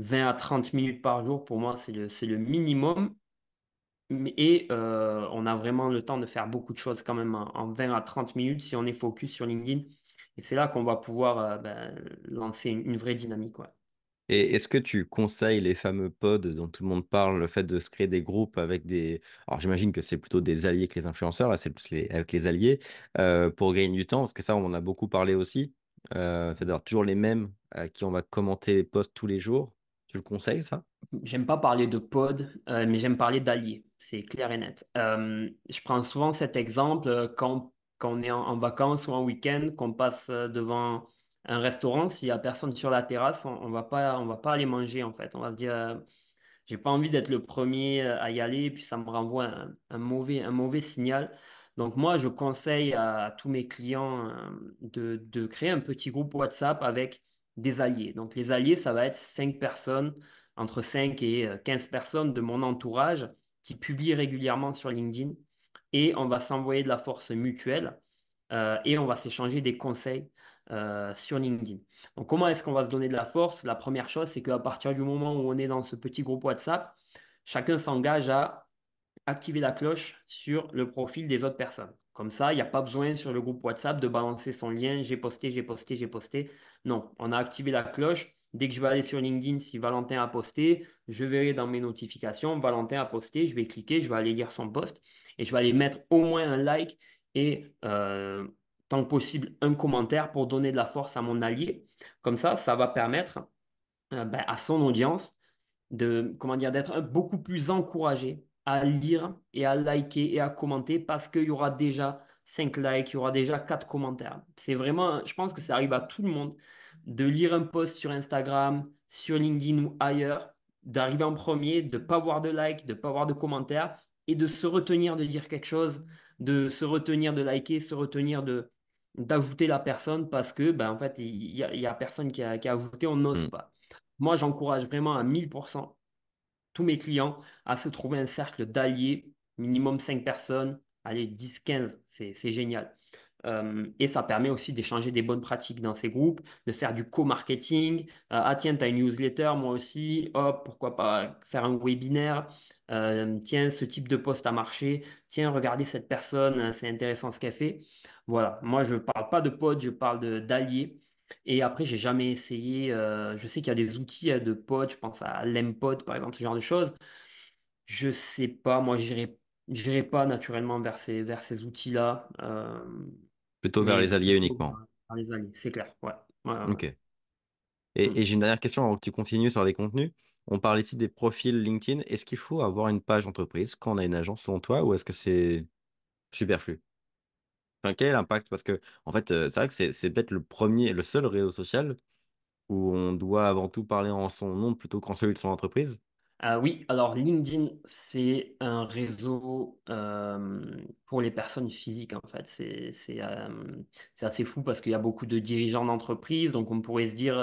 20 à 30 minutes par jour, pour moi, c'est le, le minimum. Et euh, on a vraiment le temps de faire beaucoup de choses quand même en, 20 à 30 minutes si on est focus sur LinkedIn. Et c'est là qu'on va pouvoir euh, ben, lancer une, vraie dynamique. Et est-ce que tu conseilles les fameux pods dont tout le monde parle, le fait de se créer des groupes avec des... Alors j'imagine que c'est plutôt des alliés que les influenceurs, là c'est plus avec les alliés, euh, pour gagner du temps, parce que ça on en a beaucoup parlé aussi, cest toujours les mêmes à qui on va commenter les posts tous les jours, tu le conseilles, ça J'aime pas parler de pod, euh, mais j'aime parler d'alliés. C'est clair et net. Euh, je prends souvent cet exemple euh, quand, quand on est en, vacances ou en week-end, qu'on passe devant un restaurant. S'il n'y a personne sur la terrasse, on ne on va, pas aller manger, en fait. On va se dire, j'ai pas envie d'être le premier à y aller, puis ça me renvoie un, mauvais, un mauvais signal. Donc moi, je conseille à, à tous mes clients de, de créer un petit groupe WhatsApp avec des alliés. Donc les alliés, ça va être cinq personnes, entre 5 et 15 euh, personnes de mon entourage qui publient régulièrement sur LinkedIn. Et on va s'envoyer de la force mutuelle euh, et on va s'échanger des conseils euh, sur LinkedIn. Donc comment est-ce qu'on va se donner de la force La première chose, c'est qu'à partir du moment où on est dans ce petit groupe WhatsApp, chacun s'engage à activer la cloche sur le profil des autres personnes. Comme ça, il n'y a pas besoin sur le groupe WhatsApp de balancer son lien, j'ai posté, j'ai posté, j'ai posté. Non, on a activé la cloche. Dès que je vais aller sur LinkedIn, si Valentin a posté, je verrai dans mes notifications, Valentin a posté, je vais cliquer, je vais aller lire son post et je vais aller mettre au moins un like et euh, tant que possible un commentaire pour donner de la force à mon allié. Comme ça, ça va permettre euh, ben, à son audience de comment dire d'être beaucoup plus encouragée à lire et à liker et à commenter parce qu'il y aura déjà 5 likes, il y aura déjà 4 commentaires. C'est vraiment, je pense que ça arrive à tout le monde de lire un post sur Instagram, sur LinkedIn ou ailleurs, d'arriver en premier, de ne pas avoir de likes, de ne pas avoir de commentaires et de se retenir de dire quelque chose, de se retenir de liker, se retenir de d'ajouter la personne parce que ben, en fait il y a, personne qui a, qui a ajouté, on n'ose mmh. pas. Moi j'encourage vraiment à 1000% tous mes clients à se trouver un cercle d'alliés, minimum 5 personnes, allez, 10, 15, c'est génial. Euh, et ça permet aussi d'échanger des bonnes pratiques dans ces groupes, de faire du co-marketing. Euh, ah tiens, tu as une newsletter, moi aussi. Hop, pourquoi pas faire un webinaire. Euh, tiens, ce type de poste a marché. Tiens, regardez cette personne, c'est intéressant ce qu'elle fait. Voilà, moi je ne parle pas de potes, je parle d'alliés. Et après, j'ai jamais essayé. Euh, je sais qu'il y a des outils euh, de potes, je pense à l'Empod, par exemple, ce genre de choses. Je sais pas, moi, je n'irai pas naturellement vers ces, vers ces outils-là, euh, Plutôt vers les alliés uniquement. vers les alliés, c'est clair. Ok. Et, et mm. j'ai une dernière question avant que tu continues sur les contenus. On parle ici des profils LinkedIn. Est-ce qu'il faut avoir une page entreprise quand on a une agence selon toi ou est-ce que c'est superflu? quel est l'impact? Parce que, en fait, euh, c'est vrai que c'est peut-être le premier, le seul réseau social où on doit avant tout parler en son nom plutôt qu'en celui de son entreprise. Ah oui, alors LinkedIn, c'est un réseau pour les personnes physiques en fait. C'est c'est, c'est assez fou parce qu'il y a beaucoup de dirigeants d'entreprise, donc on pourrait se dire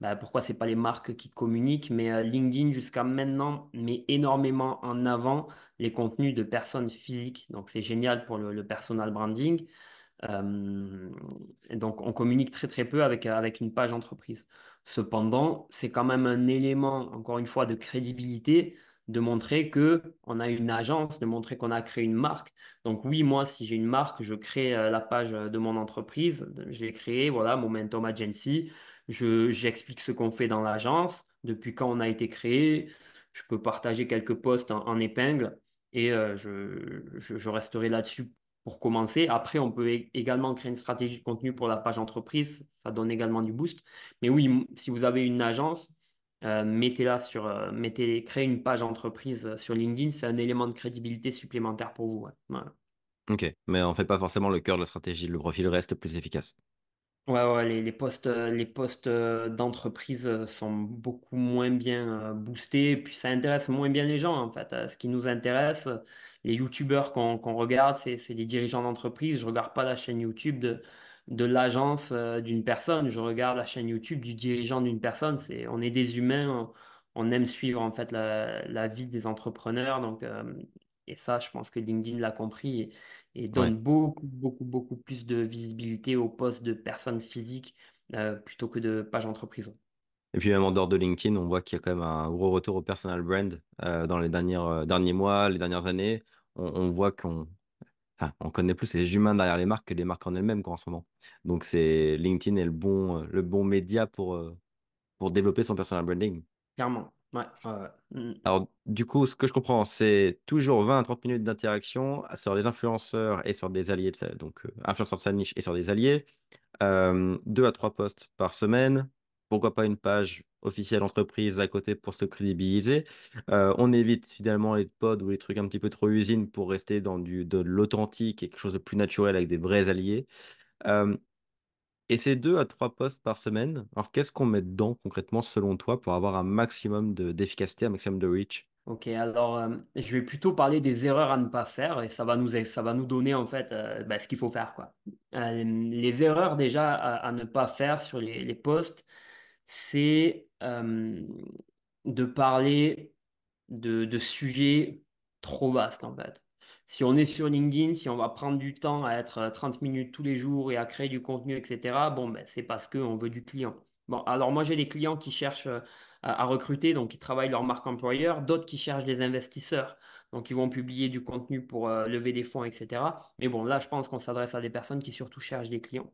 bah, pourquoi n'est pas les marques qui communiquent, mais euh, LinkedIn jusqu'à maintenant met énormément en avant les contenus de personnes physiques. Donc c'est génial pour le, personal branding. donc on communique très très peu euh, avec, une page entreprise. Cependant, c'est quand même un élément, encore une fois, de crédibilité de montrer que on a une agence, de montrer qu'on a créé une marque. Donc oui, moi, si j'ai une marque, je crée euh, la page de mon entreprise, je l'ai créée, voilà, Momentum Agency j'explique ce qu'on fait dans l'agence, depuis quand on a été créé. Je peux partager quelques posts en, épingle et euh, je, je, resterai là-dessus pour commencer. Après, on peut également créer une stratégie de contenu pour la page entreprise. Ça donne également du boost. Mais oui, si vous avez une agence, euh, mettez-la sur, euh, mettez, créez une page entreprise sur LinkedIn. C'est un élément de crédibilité supplémentaire pour vous. Ok, mais on ne fait pas forcément le cœur de la stratégie. Le profil reste plus efficace. Ouais, ouais, les, les postes, euh, les postes euh, d'entreprise euh, sont beaucoup moins bien boostés, puis ça intéresse moins bien les gens en fait. Hein. Ce qui nous intéresse, les youtubeurs qu'on qu'on regarde, c'est c'est les dirigeants d'entreprise. Je regarde pas la chaîne YouTube de, de l'agence d'une personne, je regarde la chaîne YouTube du dirigeant d'une personne. C'est, on est des humains, on, aime suivre en fait la, la vie des entrepreneurs, donc et ça, je pense que LinkedIn l'a compris et donne beaucoup, beaucoup, beaucoup plus de visibilité au poste de personne physique euh, plutôt que de page entreprise. Et puis même en dehors de LinkedIn, on voit qu'il y a quand même un gros retour au personal brand euh, dans les euh, derniers mois, les dernières années. On, voit qu'on connaît plus les humains derrière les marques que les marques en elles-mêmes en ce moment. Donc c'est LinkedIn est le bon, le bon média pour, pour développer son personal branding. Clairement. Ouais, mm. Alors, du coup, ce que je comprends, c'est toujours 20 à 30 minutes d'interaction sur les influenceurs et sur des alliés, de donc euh, influenceurs de sa niche et sur des alliés. deux à trois posts par semaine. Pourquoi pas une page officielle entreprise à côté pour se crédibiliser. on évite finalement les pods ou les trucs un petit peu trop usines pour rester dans du, de l'authentique et quelque chose de plus naturel avec des vrais alliés. Et c'est deux à trois postes par semaine. Alors, qu'est-ce qu'on met dedans concrètement selon toi pour avoir un maximum d'efficacité, un maximum de reach Ok, alors euh, je vais plutôt parler des erreurs à ne pas faire et ça va nous, ça va nous donner en fait euh, bah, ce qu'il faut faire. Quoi. Euh, les erreurs déjà à, ne pas faire sur les, les postes, c'est de parler de, de sujets trop vastes en fait si on est sur LinkedIn, si on va prendre du temps à être 30 euh, minutes tous les jours et à créer du contenu, etc., bon, ben, c'est parce qu'on veut du client. Bon, alors moi, j'ai des clients qui cherchent euh, à, recruter, donc qui travaillent leur marque employeur, d'autres qui cherchent des investisseurs, donc ils vont publier du contenu pour euh, lever des fonds, etc. Mais bon, là, je pense qu'on s'adresse à des personnes qui surtout cherchent des clients.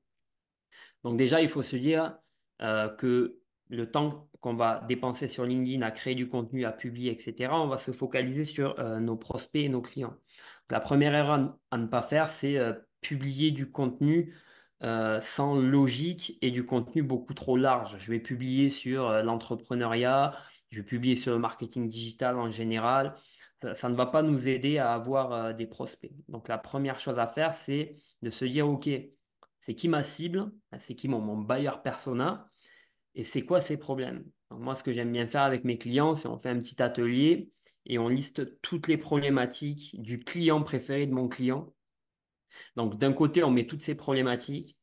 Donc déjà, il faut se dire que le temps qu'on va dépenser sur LinkedIn à créer du contenu, à publier, etc., on va se focaliser sur nos prospects et nos clients. La première erreur à ne pas faire, c'est euh, publier du contenu euh, sans logique et du contenu beaucoup trop large. Je vais publier sur euh, l'entrepreneuriat, je vais publier sur le marketing digital en général. Ça, ne va pas nous aider à avoir des prospects. Donc la première chose à faire, c'est de se dire, OK, c'est qui ma cible, c'est qui mon, mon buyer persona et c'est quoi ses problèmes. moi, ce que j'aime bien faire avec mes clients, c'est on fait un petit atelier et on liste toutes les problématiques du client préféré de mon client. Donc d'un côté, on met toutes ces problématiques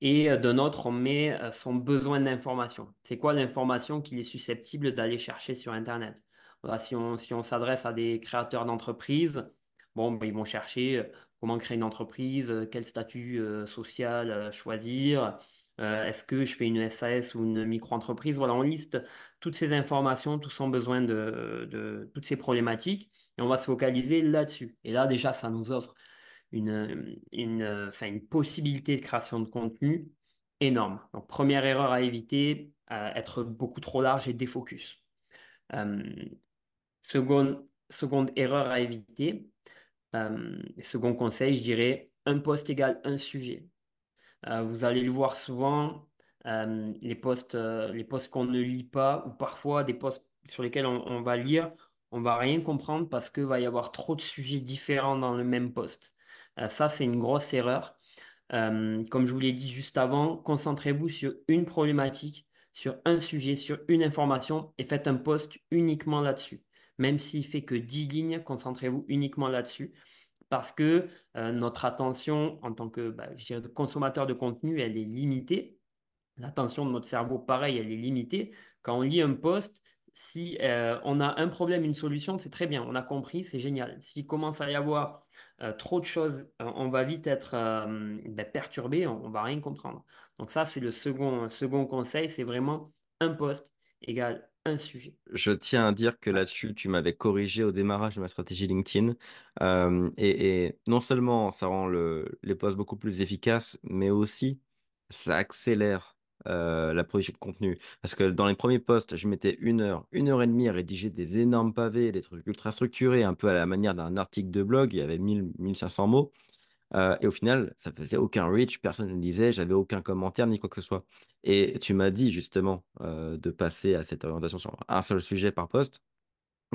et euh, d'un autre, on met euh, son besoin d'information. C'est quoi l'information qu'il est susceptible d'aller chercher sur Internet Si on s'adresse à des créateurs d'entreprises, bon, ben, ils vont chercher euh, comment créer une entreprise, quel statut social choisir, euh, est-ce que je fais une SAS ou une micro-entreprise Voilà, on liste toutes ces informations, tous son besoin de, toutes ces problématiques et on va se focaliser là-dessus. Et là, déjà, ça nous offre une, possibilité de création de contenu énorme. Donc, première erreur à éviter, être beaucoup trop large et défocus. Euh, seconde, erreur à éviter, euh, second conseil, je dirais un poste égale un sujet. Euh, vous allez le voir souvent, euh, euh, les postes, qu'on ne lit pas ou parfois des postes sur lesquels on, va lire, on va rien comprendre parce qu'il va y avoir trop de sujets différents dans le même poste. ça, c'est une grosse erreur. comme je vous l'ai dit juste avant, concentrez-vous sur une problématique, sur un sujet, sur une information et faites un poste uniquement là-dessus. Même s'il fait que 10 lignes, concentrez-vous uniquement là-dessus parce que euh, notre attention en tant que bah, consommateur de contenu, elle est limitée. L'attention de notre cerveau, pareil, elle est limitée. Quand on lit un poste, si euh, on a un problème, une solution, c'est très bien, on a compris, c'est génial. S'il commence à y avoir euh, trop de choses, on va vite être ben, perturbé, on ne va rien comprendre. Donc ça, c'est le second, second conseil, c'est vraiment un poste égal sujet. Je tiens à dire que là-dessus, tu m'avais corrigé au démarrage de ma stratégie LinkedIn. Euh, et, non seulement ça rend les posts beaucoup plus efficaces, mais aussi ça accélère euh, la production de contenu. Parce que dans les premiers posts, je mettais une heure, une heure et demie à rédiger des énormes pavés, des trucs ultra structurés, un peu à la manière d'un article de blog, il y avait 1000, 1500 mots et au final, ça faisait aucun reach, personne ne lisait, j'avais aucun commentaire ni quoi que ce soit. Et tu m'as dit justement de passer à cette orientation sur un seul sujet par poste.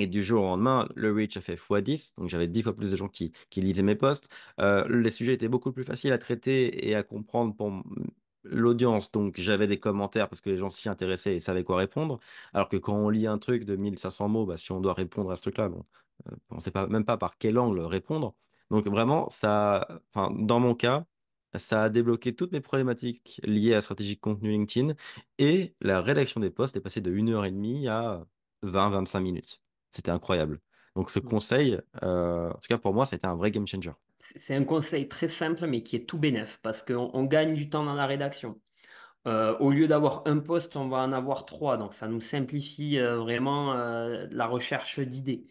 Et du jour au lendemain, le reach a fait x10, donc j'avais 10 fois plus de gens qui, qui lisaient mes posts. les sujets étaient beaucoup plus faciles à traiter et à comprendre pour l'audience, donc j'avais des commentaires parce que les gens s'y intéressaient et savaient quoi répondre. Alors que quand on lit un truc de 1500 mots, bah, si on doit répondre à ce truc-là, bon, on ne sait pas, même pas par quel angle répondre. Donc vraiment, ça, dans mon cas, ça a débloqué toutes mes problématiques liées à la stratégie de contenu LinkedIn et la rédaction des postes est passée de 1h30 à 20-25 minutes. C'était incroyable. Donc ce mmh. conseil, euh, en tout cas pour moi, c'était un vrai game changer. C'est un conseil très simple mais qui est tout bénef parce qu'on gagne du temps dans la rédaction. Euh, au lieu d'avoir un poste, on va en avoir trois. Donc ça nous simplifie euh, vraiment la recherche d'idées.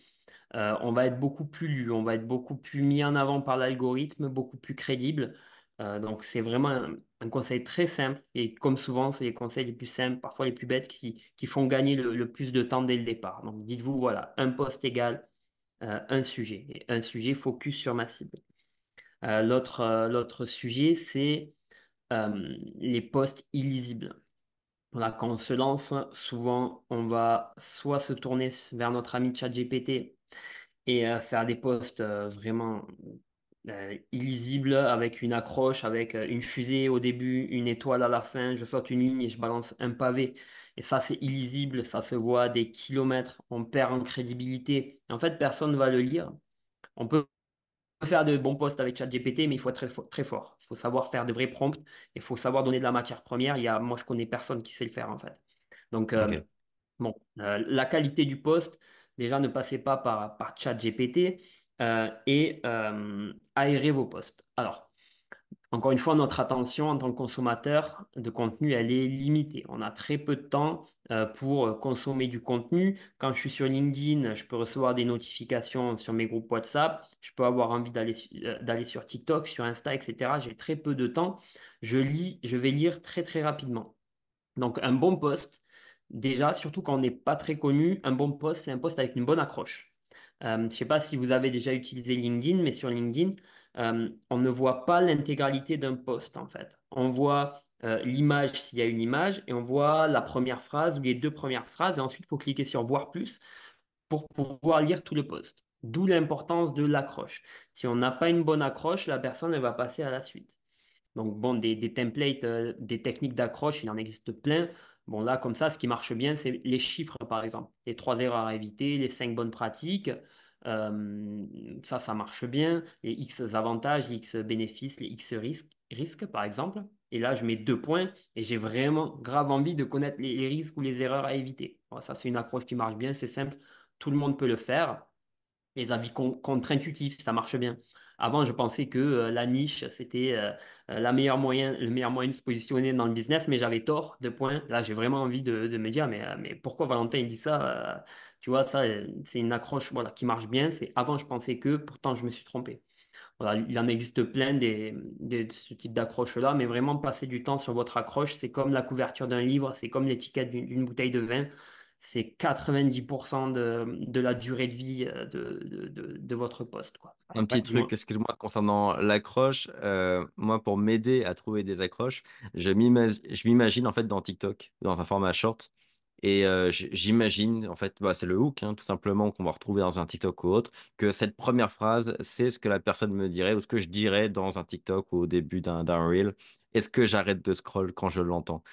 Euh, on va être beaucoup plus lu, on va être beaucoup plus mis en avant par l'algorithme, beaucoup plus crédible. Euh, donc c'est vraiment un, conseil très simple et comme souvent, c'est les conseils les plus simples, parfois les plus bêtes, qui, font gagner le, plus de temps dès le départ. Donc dites-vous, voilà, un poste égal, euh, un sujet un sujet focus sur ma cible. L'autre sujet, c'est les postes illisibles. quand on se lance, souvent, on va soit se tourner vers notre ami ChatGPT et faire des posts euh, vraiment euh, illisibles avec une accroche, avec euh, une fusée au début, une étoile à la fin, je saute une ligne et je balance un pavé. Et ça, c'est illisible, ça se voit des kilomètres, on perd en crédibilité. En fait, personne ne va le lire. On peut faire de bons posts avec ChatGPT, mais il faut être très, fort. Il faut savoir faire de vrais prompts, il faut savoir donner de la matière première. Il y a, moi, je connais personne qui sait le faire, en fait. Donc, bon, la qualité du poste, déjà ne passez pas par, par ChatGPT euh, et euh, aérez vos postes. Alors, encore une fois, notre attention en tant que consommateur de contenu, elle est limitée. On a très peu de temps euh, pour consommer du contenu. Quand je suis sur LinkedIn, je peux recevoir des notifications sur mes groupes WhatsApp, je peux avoir envie d'aller sur TikTok, sur Insta, etc. J'ai très peu de temps. Je lis, je vais lire très très rapidement. Donc un bon post, déjà, surtout quand on n'est pas très connu, un bon poste, c'est un poste avec une bonne accroche. Euh, je ne sais pas si vous avez déjà utilisé LinkedIn, mais sur LinkedIn, euh, on ne voit pas l'intégralité d'un poste, en fait. On voit euh, l'image s'il y a une image, et on voit la première phrase ou les deux premières phrases, et ensuite, il faut cliquer sur voir plus pour pouvoir lire tout le poste. D'où l'importance de l'accroche. Si on n'a pas une bonne accroche, la personne va passer à la suite. Donc, bon, des, templates, des techniques d'accroche, il en existe plein. Bon, là, comme ça, ce qui marche bien, c'est les chiffres, par exemple. Les trois erreurs à éviter, les cinq bonnes pratiques. Euh, ça, ça marche bien. Les X avantages, les X bénéfices, les X risques, risques par exemple. Et là, je mets deux points et j'ai vraiment grave envie de connaître les, risques ou les erreurs à éviter. ça, c'est une accroche qui marche bien, c'est simple. Tout le monde peut le faire. Les avis contre-intuitifs, ça marche bien. Avant, je pensais que euh, la niche, c'était euh, euh, le meilleur moyen de se positionner dans le business, mais j'avais tort de point. Là, j'ai vraiment envie de, me dire, mais, mais pourquoi Valentin dit ça Tu vois, ça, c'est une accroche qui marche bien. C'est avant, je pensais que, pourtant, je me suis trompé. Voilà, il en existe plein de ce type d'accroche-là, mais vraiment passer du temps sur votre accroche, c'est comme la couverture d'un livre, c'est comme l'étiquette d'une bouteille de vin c'est 90% de, la durée de vie euh, de, votre poste. Un petit truc, excuse-moi, concernant l'accroche. Euh, moi, pour m'aider à trouver des accroches, je m'imagine en fait dans TikTok, dans un format short. Et j'imagine, en fait, bah, c'est le hook, hein, tout simplement, qu'on va retrouver dans un TikTok ou autre, que cette première phrase, c'est ce que la personne me dirait ou ce que je dirais dans un TikTok ou au début d'un reel. Est-ce que j'arrête de scroll quand je l'entends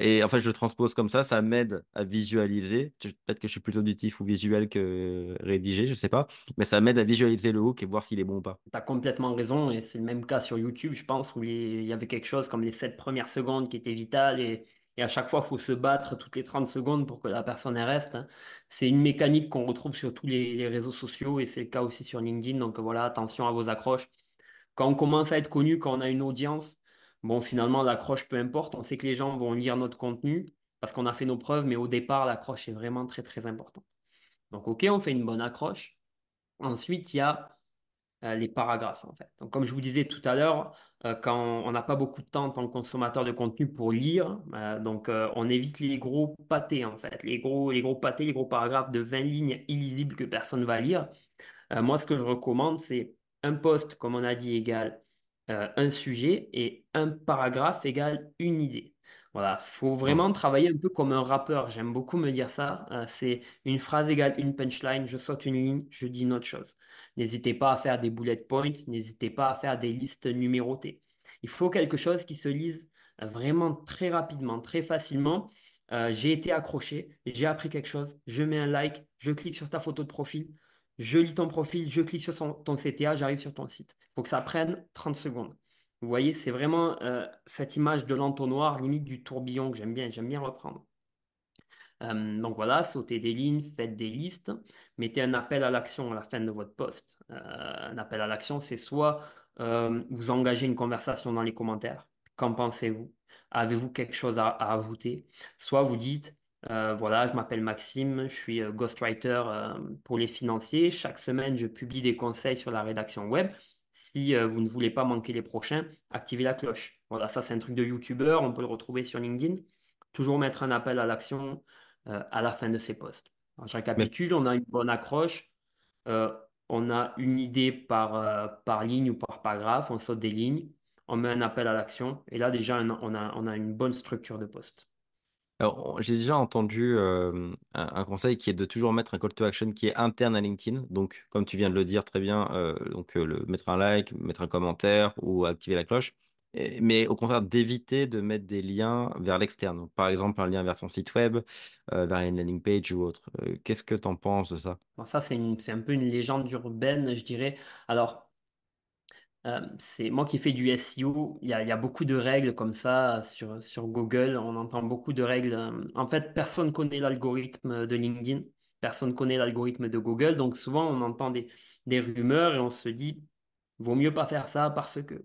Et en fait, je le transpose comme ça, ça m'aide à visualiser. Peut-être que je suis plutôt auditif ou visuel que rédigé, je ne sais pas. Mais ça m'aide à visualiser le hook et voir s'il est bon ou pas. Tu as complètement raison. Et c'est le même cas sur YouTube, je pense, où il y avait quelque chose comme les sept premières secondes qui étaient vitales. Et et à chaque fois, il faut se battre toutes les 30 secondes pour que la personne reste. Hein. C'est une mécanique qu'on retrouve sur tous les, les réseaux sociaux et c'est le cas aussi sur LinkedIn. Donc voilà, attention à vos accroches. Quand on commence à être connu, quand on a une audience, bon, finalement, l'accroche, peu importe. On sait que les gens vont lire notre contenu parce qu'on a fait nos preuves, mais au départ, l'accroche est vraiment très, très importante. Donc, OK, on fait une bonne accroche. Ensuite, il y a euh, les paragraphes, en fait. Donc, comme je vous disais tout à l'heure, euh, quand on n'a pas beaucoup de temps en tant que consommateur de contenu pour lire, euh, donc on évite les gros pâtés, en fait, les gros, les gros pâtés, les gros paragraphes de 20 lignes illisibles que personne ne va lire. moi, ce que je recommande, c'est un poste comme on a dit, égal euh, un sujet et un paragraphe égale une idée. Voilà, faut ah. vraiment travailler un peu comme un rappeur. J'aime beaucoup me dire ça. Euh, c'est une phrase égale une punchline. Je saute une ligne, je dis une autre chose. N'hésitez pas à faire des bullet points. N'hésitez pas à faire des listes numérotées. Il faut quelque chose qui se lise euh, vraiment très rapidement, très facilement. j'ai été accroché, j'ai appris quelque chose, je mets un like, je clique sur ta photo de profil, je lis ton profil, je clique sur ton CTA, j'arrive sur ton site. Il faut que ça prenne 30 secondes. Vous voyez, c'est vraiment euh, cette image de l'entonnoir, limite du tourbillon que j'aime bien, j'aime bien reprendre. Euh, donc voilà, sautez des lignes, faites des listes, mettez un appel à l'action à la fin de votre poste. Euh, un appel à l'action, c'est soit vous engagez une conversation dans les commentaires, qu'en pensez-vous Avez-vous quelque chose à, ajouter Soit vous dites, euh, voilà, je m'appelle Maxime, je suis euh, ghostwriter euh, pour les financiers. Chaque semaine, je publie des conseils sur la rédaction web. Si vous ne voulez pas manquer les prochains, activez la cloche. Voilà, ça c'est un truc de YouTubeur. on peut le retrouver sur LinkedIn. Toujours mettre un appel à l'action à la fin de ces postes. je récapitule, on a une bonne accroche, on a une idée par, ligne ou par paragraphe, on saute des lignes, on met un appel à l'action et là déjà on a, on a une bonne structure de poste j'ai déjà entendu un, conseil qui est de toujours mettre un call to action qui est interne à LinkedIn. Donc, comme tu viens de le dire très bien, euh, donc euh, le, mettre un like, mettre un commentaire ou activer la cloche. mais au contraire, d'éviter de mettre des liens vers l'externe. Par exemple, un lien vers son site web, euh, vers une landing page ou autre. qu'est-ce que tu en penses de ça? ça, c'est c'est un peu une légende urbaine, je dirais. Alors, euh, c'est moi qui fais du SEO. Il y a, beaucoup de règles comme ça sur, Google. On entend beaucoup de règles. Euh, en fait, personne connaît l'algorithme de LinkedIn. Personne connaît l'algorithme de Google. Donc souvent, on entend des, des rumeurs et on se dit, vaut mieux pas faire ça parce que.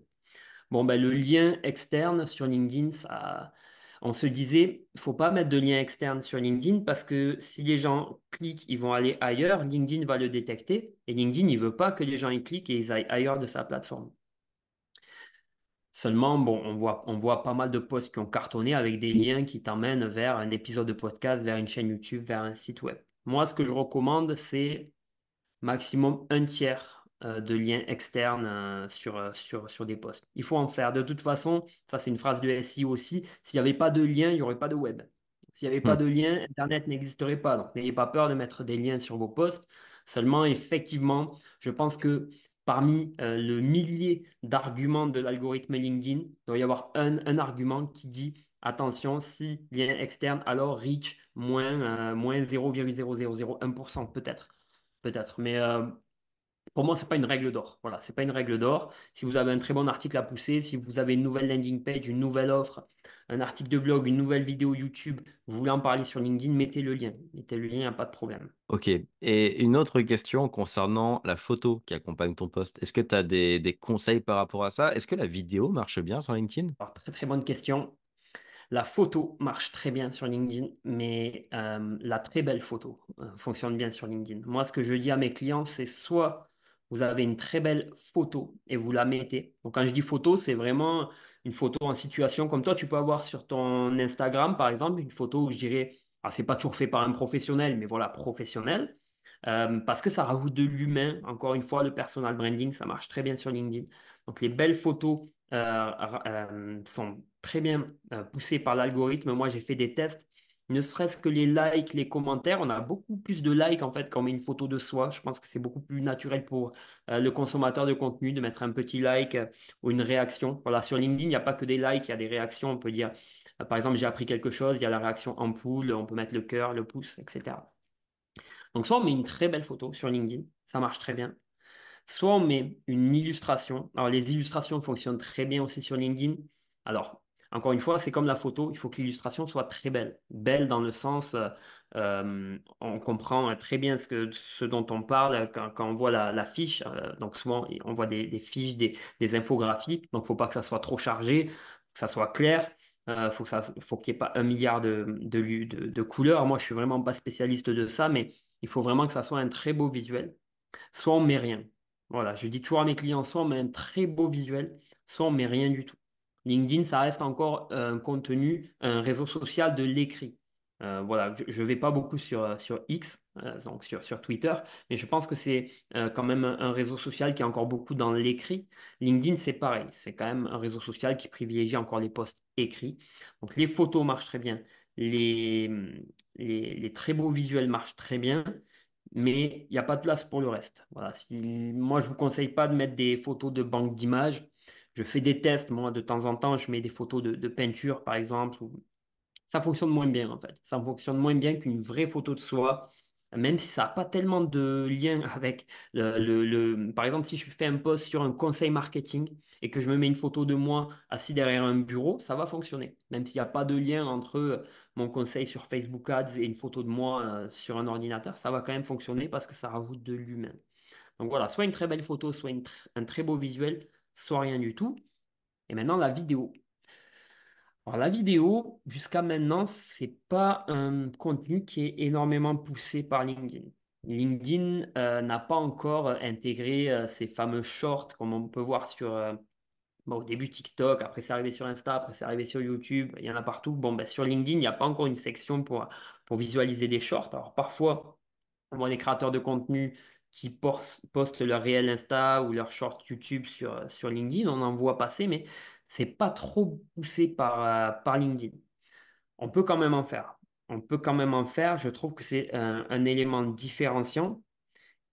Bon, ben, le lien externe sur LinkedIn, ça, on se disait, faut pas mettre de lien externe sur LinkedIn parce que si les gens cliquent, ils vont aller ailleurs, LinkedIn va le détecter et LinkedIn, il veut pas que les gens y cliquent et ils aillent ailleurs de sa plateforme. Seulement, bon, on voit, on voit pas mal de posts qui ont cartonné avec des liens qui t'emmènent vers un épisode de podcast, vers une chaîne YouTube, vers un site web. Moi, ce que je recommande, c'est maximum un tiers euh, de liens externes euh, sur, euh, sur, sur des posts. Il faut en faire. De toute façon, ça c'est une phrase de SI aussi, s'il n'y avait pas de liens, il n'y aurait pas de web. S'il n'y avait pas hmm. de lien, Internet n'existerait pas. Donc n'ayez pas peur de mettre des liens sur vos posts. Seulement, effectivement, je pense que parmi le millier d'arguments de l'algorithme LinkedIn, il doit y avoir un, un argument qui dit attention, si lien externe, alors reach moins, 0,0001% peut-être. Peut-être. Mais pour moi, ce n'est pas une règle d'or. Voilà, n'est pas une règle d'or. Si vous avez un très bon article à pousser, si vous avez une nouvelle landing page, une nouvelle offre, un article de blog, une nouvelle vidéo YouTube, vous voulez en parler sur LinkedIn, mettez le lien. Mettez le lien, il n'y a pas de problème. Ok. Et une autre question concernant la photo qui accompagne ton poste. Est-ce que tu as des, conseils par rapport à ça Est-ce que la vidéo marche bien sur LinkedIn Très très bonne question. La photo marche très bien sur LinkedIn, mais euh, la très belle photo euh, fonctionne bien sur LinkedIn. Moi, ce que je dis à mes clients, c'est soit vous avez une très belle photo et vous la mettez. Donc quand je dis photo, c'est vraiment une photo en situation comme toi, tu peux avoir sur ton Instagram, par exemple, une photo où je dirais, ah, c'est pas toujours fait par un professionnel, mais voilà, professionnel. Euh, parce que ça rajoute de l'humain. Encore une fois, le personal branding, ça marche très bien sur LinkedIn. Donc les belles photos euh, euh, sont très bien poussées par l'algorithme. Moi, j'ai fait des tests ne serait-ce que les likes, les commentaires, on a beaucoup plus de likes en fait quand on met une photo de soi. Je pense que c'est beaucoup plus naturel pour euh, le consommateur de contenu de mettre un petit like euh, ou une réaction. Voilà, sur LinkedIn, il n'y a pas que des likes, il y a des réactions. On peut dire, euh, par exemple, j'ai appris quelque chose, il y a la réaction en poule, on peut mettre le cœur, le pouce, etc. Donc soit on met une très belle photo sur LinkedIn, ça marche très bien. Soit on met une illustration. Alors les illustrations fonctionnent très bien aussi sur LinkedIn. Alors, encore une fois, c'est comme la photo, il faut que l'illustration soit très belle. Belle dans le sens, euh, euh, on comprend euh, très bien ce, que, ce dont on parle quand, on voit la, fiche. donc souvent, on voit des, fiches, des, infographies. Donc, il ne faut pas que ça soit trop chargé, que ça soit clair. Euh, faut que faut qu'il n'y ait pas un milliard de, couleurs. Moi, je ne suis vraiment pas spécialiste de ça, mais il faut vraiment que ça soit un très beau visuel. Soit on ne met rien. Voilà, je dis toujours à mes clients, soit on met un très beau visuel, soit on ne met rien du tout. LinkedIn, ça reste encore euh, un contenu, un réseau social de l'écrit. Euh, voilà, je ne vais pas beaucoup sur, euh, sur X, donc sur, sur, Twitter, mais je pense que c'est quand même un, réseau social qui est encore beaucoup dans l'écrit. LinkedIn, c'est pareil, c'est quand même un réseau social qui privilégie encore les posts écrits. Donc les photos marchent très bien, les, les, très beaux visuels marchent très bien, mais il n'y a pas de place pour le reste. Voilà, si, moi, je ne vous conseille pas de mettre des photos de banque d'images je fais des tests, moi, de temps en temps, je mets des photos de, peinture, par exemple. Ça fonctionne moins bien, en fait. Ça fonctionne moins bien qu'une vraie photo de soi, même si ça n'a pas tellement de lien *laughs* avec le, Par exemple, si je fais un post sur un conseil marketing et que je me mets une photo de moi assis derrière un bureau, ça va fonctionner. Même s'il n'y a pas de lien entre euh, mon conseil sur Facebook Ads et une photo de moi euh, sur un ordinateur, ça va quand même fonctionner parce que ça rajoute de l'humain. Donc voilà, soit une très belle photo, soit un très beau visuel, soit rien du tout. Et maintenant, la vidéo. Alors, la vidéo, jusqu'à maintenant, c'est pas un contenu qui est énormément poussé par LinkedIn. LinkedIn euh, n'a pas encore euh, intégré euh, ces fameux shorts comme on peut voir sur au début TikTok, après c'est arrivé sur Insta, après c'est arrivé sur YouTube, il y en a partout. Bon, ben, sur LinkedIn, il n'y a pas encore une section pour, pour visualiser des shorts. Alors parfois, on voit des créateurs de contenu qui postent leur réel Insta ou leur short YouTube sur, euh, sur LinkedIn. On en voit passer, mais c'est pas trop poussé par, euh, par LinkedIn. On peut quand même en faire. On peut quand même en faire. Je trouve que c'est un, élément différenciant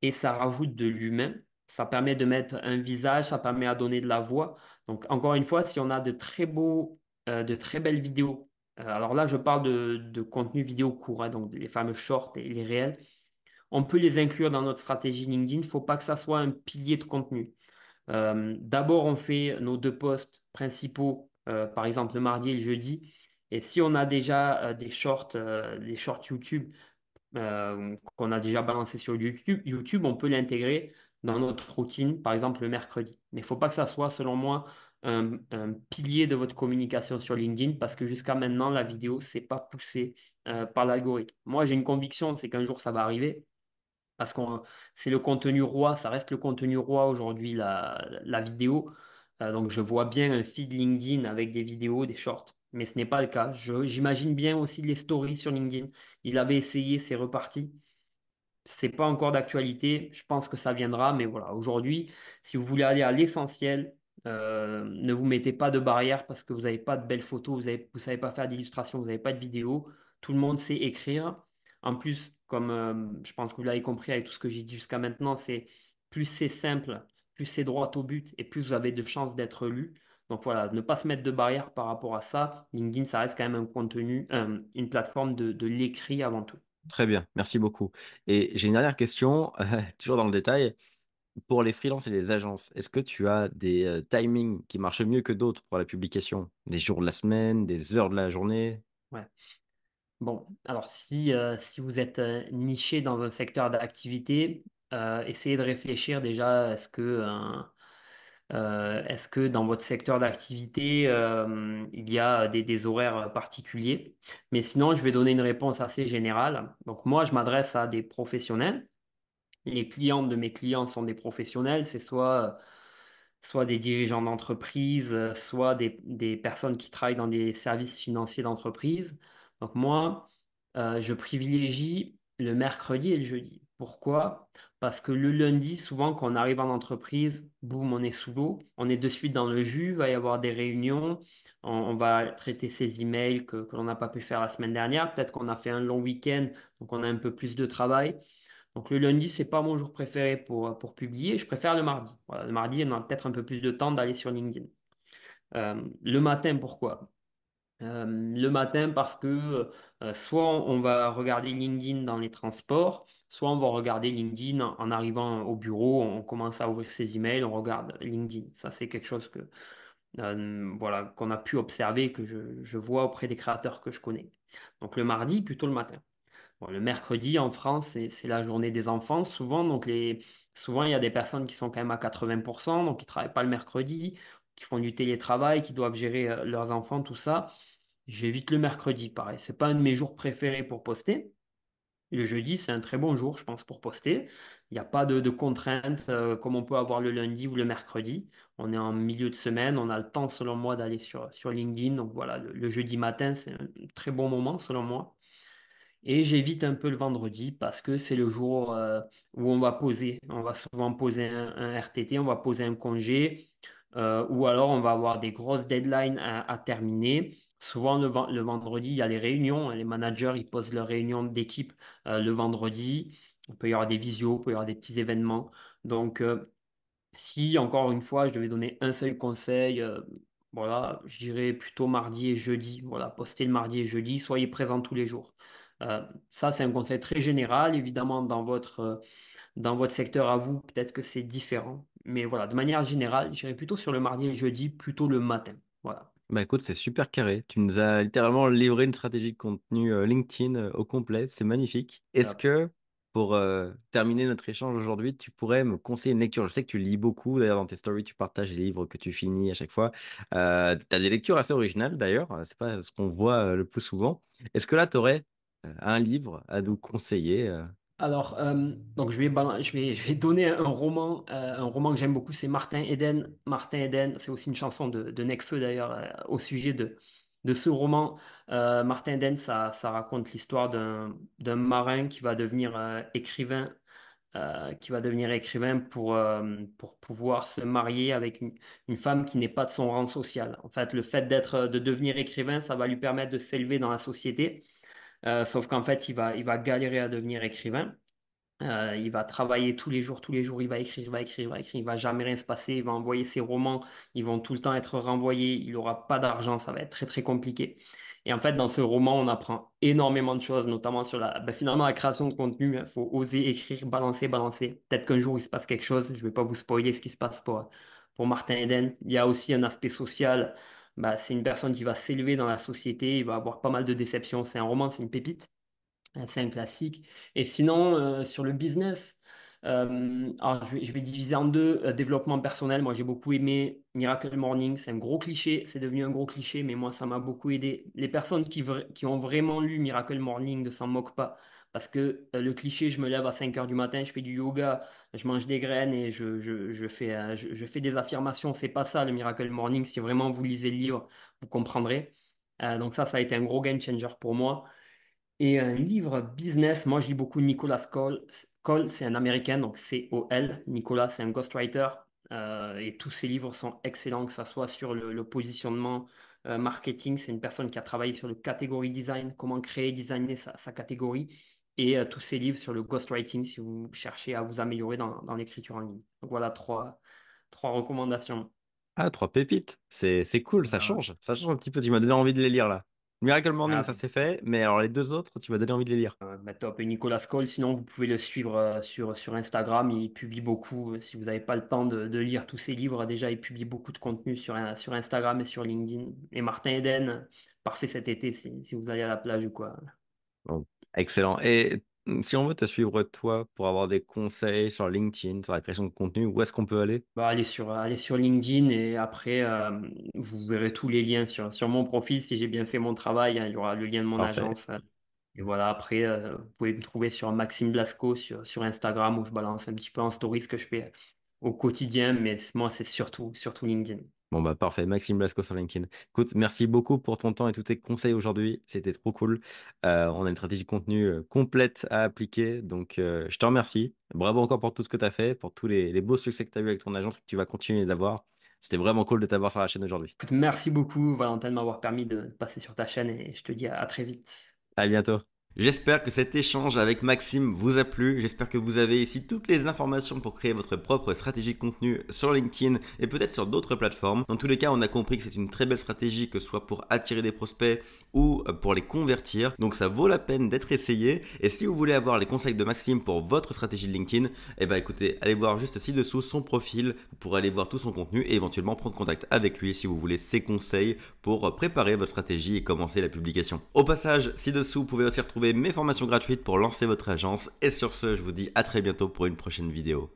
et ça rajoute de l'humain. Ça permet de mettre un visage, ça permet à donner de la voix. Donc, encore une fois, si on a de très beaux, euh, de très belles vidéos, alors là, je parle de, de contenu vidéo court, hein, donc les fameux shorts et les réels, on peut les inclure dans notre stratégie LinkedIn. Il ne faut pas que ça soit un pilier de contenu. Euh, d'abord, on fait nos deux posts principaux, euh, par exemple le mardi et le jeudi. Et si on a déjà euh, des shorts, des shorts YouTube qu'on a déjà balancés sur YouTube, YouTube, on peut l'intégrer dans notre routine, par exemple le mercredi. Mais il ne faut pas que ça soit, selon moi, un, pilier de votre communication sur LinkedIn parce que jusqu'à maintenant, la vidéo, s'est pas poussée par l'algorithme. Moi, j'ai une conviction, c'est qu'un jour, ça va arriver parce que c'est le contenu roi, ça reste le contenu roi aujourd'hui, la, vidéo. Euh, donc je vois bien un feed LinkedIn avec des vidéos, des shorts, mais ce n'est pas le cas. J'imagine bien aussi les stories sur LinkedIn. Il avait essayé, c'est reparti. C'est pas encore d'actualité, je pense que ça viendra, mais voilà, aujourd'hui, si vous voulez aller à l'essentiel, euh, ne vous mettez pas de barrière parce que vous n'avez pas de belles photos, vous ne savez pas faire d'illustration, vous n'avez pas de vidéo. Tout le monde sait écrire. En plus, comme euh, je pense que vous l'avez compris avec tout ce que j'ai dit jusqu'à maintenant, c'est plus c'est simple, plus c'est droit au but et plus vous avez de chances d'être lu. Donc voilà, ne pas se mettre de barrière par rapport à ça. LinkedIn, ça reste quand même un contenu, euh, une plateforme de, l'écrit avant tout. Très bien, merci beaucoup. Et j'ai une dernière question, *laughs* toujours dans le détail. Pour les freelances et les agences, est-ce que tu as des euh, timings qui marchent mieux que d'autres pour la publication Des jours de la semaine, des heures de la journée Bon, alors si, euh, vous êtes euh, niché dans un secteur d'activité, euh, essayez de réfléchir déjà, est-ce que, dans votre secteur d'activité, il y a des, horaires particuliers? Mais sinon, je vais donner une réponse assez générale. Donc moi, je m'adresse à des professionnels. Les clients de mes clients sont des professionnels, c'est soit, des dirigeants d'entreprise, soit des, des personnes qui travaillent dans des services financiers d'entreprise. Donc moi, euh, je privilégie le mercredi et le jeudi. Pourquoi Parce que le lundi, souvent, quand on arrive en entreprise, boum, on est sous l'eau, on est de suite dans le jus, il va y avoir des réunions, on, va traiter ces emails que, l'on n'a pas pu faire la semaine dernière. Peut-être qu'on a fait un long week-end, donc on a un peu plus de travail. Donc le lundi, ce n'est pas mon jour préféré pour, publier, je préfère le mardi. le mardi, on a peut-être un peu plus de temps d'aller sur LinkedIn. Euh, le matin, pourquoi le matin parce que soit on va regarder LinkedIn dans les transports, soit on va regarder LinkedIn en, arrivant au bureau, on commence à ouvrir ses emails, on regarde LinkedIn. Ça, c'est quelque chose que voilà qu'on a pu observer, que je, vois auprès des créateurs que je connais. Donc le mardi, plutôt le matin. le mercredi en France, c'est la journée des enfants souvent, donc Souvent, il y a des personnes qui sont quand même à 80%, donc ils ne travaillent pas le mercredi, qui font du télétravail, qui doivent gérer euh, leurs enfants, tout ça. J'évite le mercredi, pareil. Ce n'est pas un de mes jours préférés pour poster. Le jeudi, c'est un très bon jour, je pense, pour poster. Il n'y a pas de, contraintes euh, comme on peut avoir le lundi ou le mercredi. On est en milieu de semaine, on a le temps, selon moi, d'aller sur, LinkedIn. Donc voilà, le, jeudi matin, c'est un très bon moment, selon moi. Et j'évite un peu le vendredi parce que c'est le jour euh, où on va poser. On va souvent poser un RTT, on va poser un congé. Euh, ou alors on va avoir des grosses deadlines à, terminer. Souvent, le, vendredi, il y a les réunions. Hein. Les managers, ils posent leurs réunions d'équipe euh, le vendredi. Il peut y avoir des visios, il peut y avoir des petits événements. Donc, euh, si, encore une fois, je devais donner un seul conseil, voilà, je dirais plutôt mardi et jeudi. Voilà, postez le mardi et jeudi, soyez présents tous les jours. ça, c'est un conseil très général. Évidemment, dans votre, dans votre secteur à vous, peut-être que c'est différent. Mais voilà, de manière générale, j'irai plutôt sur le mardi et le jeudi, plutôt le matin. Voilà. Bah écoute, c'est super carré. Tu nous as littéralement livré une stratégie de contenu euh, LinkedIn euh, au complet. C'est magnifique. Est-ce que pour euh, terminer notre échange aujourd'hui, tu pourrais me conseiller une lecture Je sais que tu lis beaucoup. D'ailleurs, dans tes stories, tu partages les livres que tu finis à chaque fois. tu as des lectures assez originales d'ailleurs. C'est pas ce qu'on voit le plus souvent. Est-ce que là, tu aurais un livre à nous conseiller alors, euh, donc *laughs* je vais, donner un roman, euh, un roman que j'aime beaucoup, c'est Martin Eden. Martin Eden, c'est aussi une chanson de, de Necfeu d'ailleurs euh, au sujet de, ce roman. Martin Eden, ça, raconte l'histoire d'un marin qui va devenir écrivain, qui va devenir écrivain pour, pouvoir se marier avec une, une femme qui n'est pas de son rang social. En fait, le fait d'être, de devenir écrivain, ça va lui permettre de s'élever dans la société euh, sauf qu'en fait, il va, il va galérer à devenir écrivain. Euh, il va travailler tous les jours, tous les jours, il va écrire, il va écrire, il va écrire, il va jamais rien se passer, il va envoyer ses romans, ils vont tout le temps être renvoyés, il n'aura pas d'argent, ça va être très très compliqué. Et en fait, dans ce roman, on apprend énormément de choses, notamment sur la, ben, finalement, la création de contenu. Il hein. faut oser écrire, balancer, balancer. Peut-être qu'un jour, il se passe quelque chose. Je ne vais pas vous spoiler ce qui se passe pour, pour Martin Eden. Il y a aussi un aspect social bah, c'est une personne qui va s'élever dans la société, il va avoir pas mal de déceptions. C'est un roman, c'est une pépite, euh, c'est un classique. Et sinon, euh, sur le business, euh, alors je vais, diviser en deux. développement personnel, moi j'ai beaucoup aimé Miracle Morning, c'est un gros cliché, c'est devenu un gros cliché, mais moi ça m'a beaucoup aidé. Les personnes qui, qui ont vraiment lu Miracle Morning ne s'en moquent pas. Parce que euh, le cliché, je me lève à 5 heures du matin, je fais du yoga, je mange des graines et je, fais, euh, je, fais des affirmations. C'est pas ça le Miracle Morning. Si vraiment vous lisez le livre, vous comprendrez. Euh, donc ça, ça a été un gros game changer pour moi. Et un livre business, moi je lis beaucoup Nicolas Cole. Cole, c'est un américain, donc C-O-L. Nicolas, c'est un ghostwriter. et tous ses livres sont excellents, que ce soit sur le, positionnement, marketing, c'est une personne qui a travaillé sur le catégorie design, comment créer, designer sa catégorie et euh, tous ces livres sur le ghostwriting si vous cherchez à vous améliorer dans, dans l'écriture en ligne. Donc voilà trois, trois recommandations. Ah, trois pépites. C'est, cool, ça ah change. Ça change un petit peu. Tu m'as donné envie de les lire là. Miracle Morning, ah ça c'est fait. Mais alors les deux autres, tu m'as donné envie de les lire. Ah, bah, top. Et Nicolas Cole, sinon vous pouvez le suivre euh, sur, sur Instagram. Il publie beaucoup. Euh, si vous n'avez pas le temps de, lire tous ses livres, déjà il publie beaucoup de contenu sur, sur Instagram et sur LinkedIn. Et Martin Eden, parfait cet été si, si vous allez à la plage ou quoi. Bon. Excellent. Et si on veut te suivre toi pour avoir des conseils sur LinkedIn, sur la création de contenu, où est-ce qu'on peut aller bah, allez, sur, aller sur LinkedIn et après, euh, vous verrez tous les liens sur, sur mon profil. Si j'ai bien fait mon travail, hein, il y aura le lien de mon agence. Hein. Et voilà, après, euh, vous pouvez me trouver sur Maxime Blasco sur, sur Instagram où je balance un petit peu en stories ce que je fais au quotidien, mais moi, c'est surtout, surtout LinkedIn. Bon, bah parfait. Maxime Blasco sur LinkedIn. Écoute, merci beaucoup pour ton temps et tous tes conseils aujourd'hui. C'était trop cool. Euh, on a une stratégie de contenu euh, complète à appliquer. Donc, euh, je te remercie. Bravo encore pour tout ce que tu as fait, pour tous les, beaux succès que tu as eu avec ton agence et que tu vas continuer d'avoir. C'était vraiment cool de t'avoir sur la chaîne aujourd'hui. Merci beaucoup, Valentin, de m'avoir permis de passer sur ta chaîne et je te dis à, à très vite. À bientôt. J'espère que cet échange avec Maxime vous a plu. J'espère que vous avez ici toutes les informations pour créer votre propre stratégie de contenu sur LinkedIn et peut-être sur d'autres plateformes. Dans tous les cas, on a compris que c'est une très belle stratégie, que ce soit pour attirer des prospects ou euh, pour les convertir. Donc ça vaut la peine d'être essayé. Et si vous voulez avoir les conseils de Maxime pour votre stratégie de LinkedIn, eh ben écoutez, allez voir juste ci-dessous son profil pour aller voir tout son contenu et éventuellement prendre contact avec lui si vous voulez ses conseils pour préparer votre stratégie et commencer la publication. Au passage, ci-dessous, vous pouvez aussi retrouver mes formations gratuites pour lancer votre agence. Et sur ce, je vous dis à très bientôt pour une prochaine vidéo.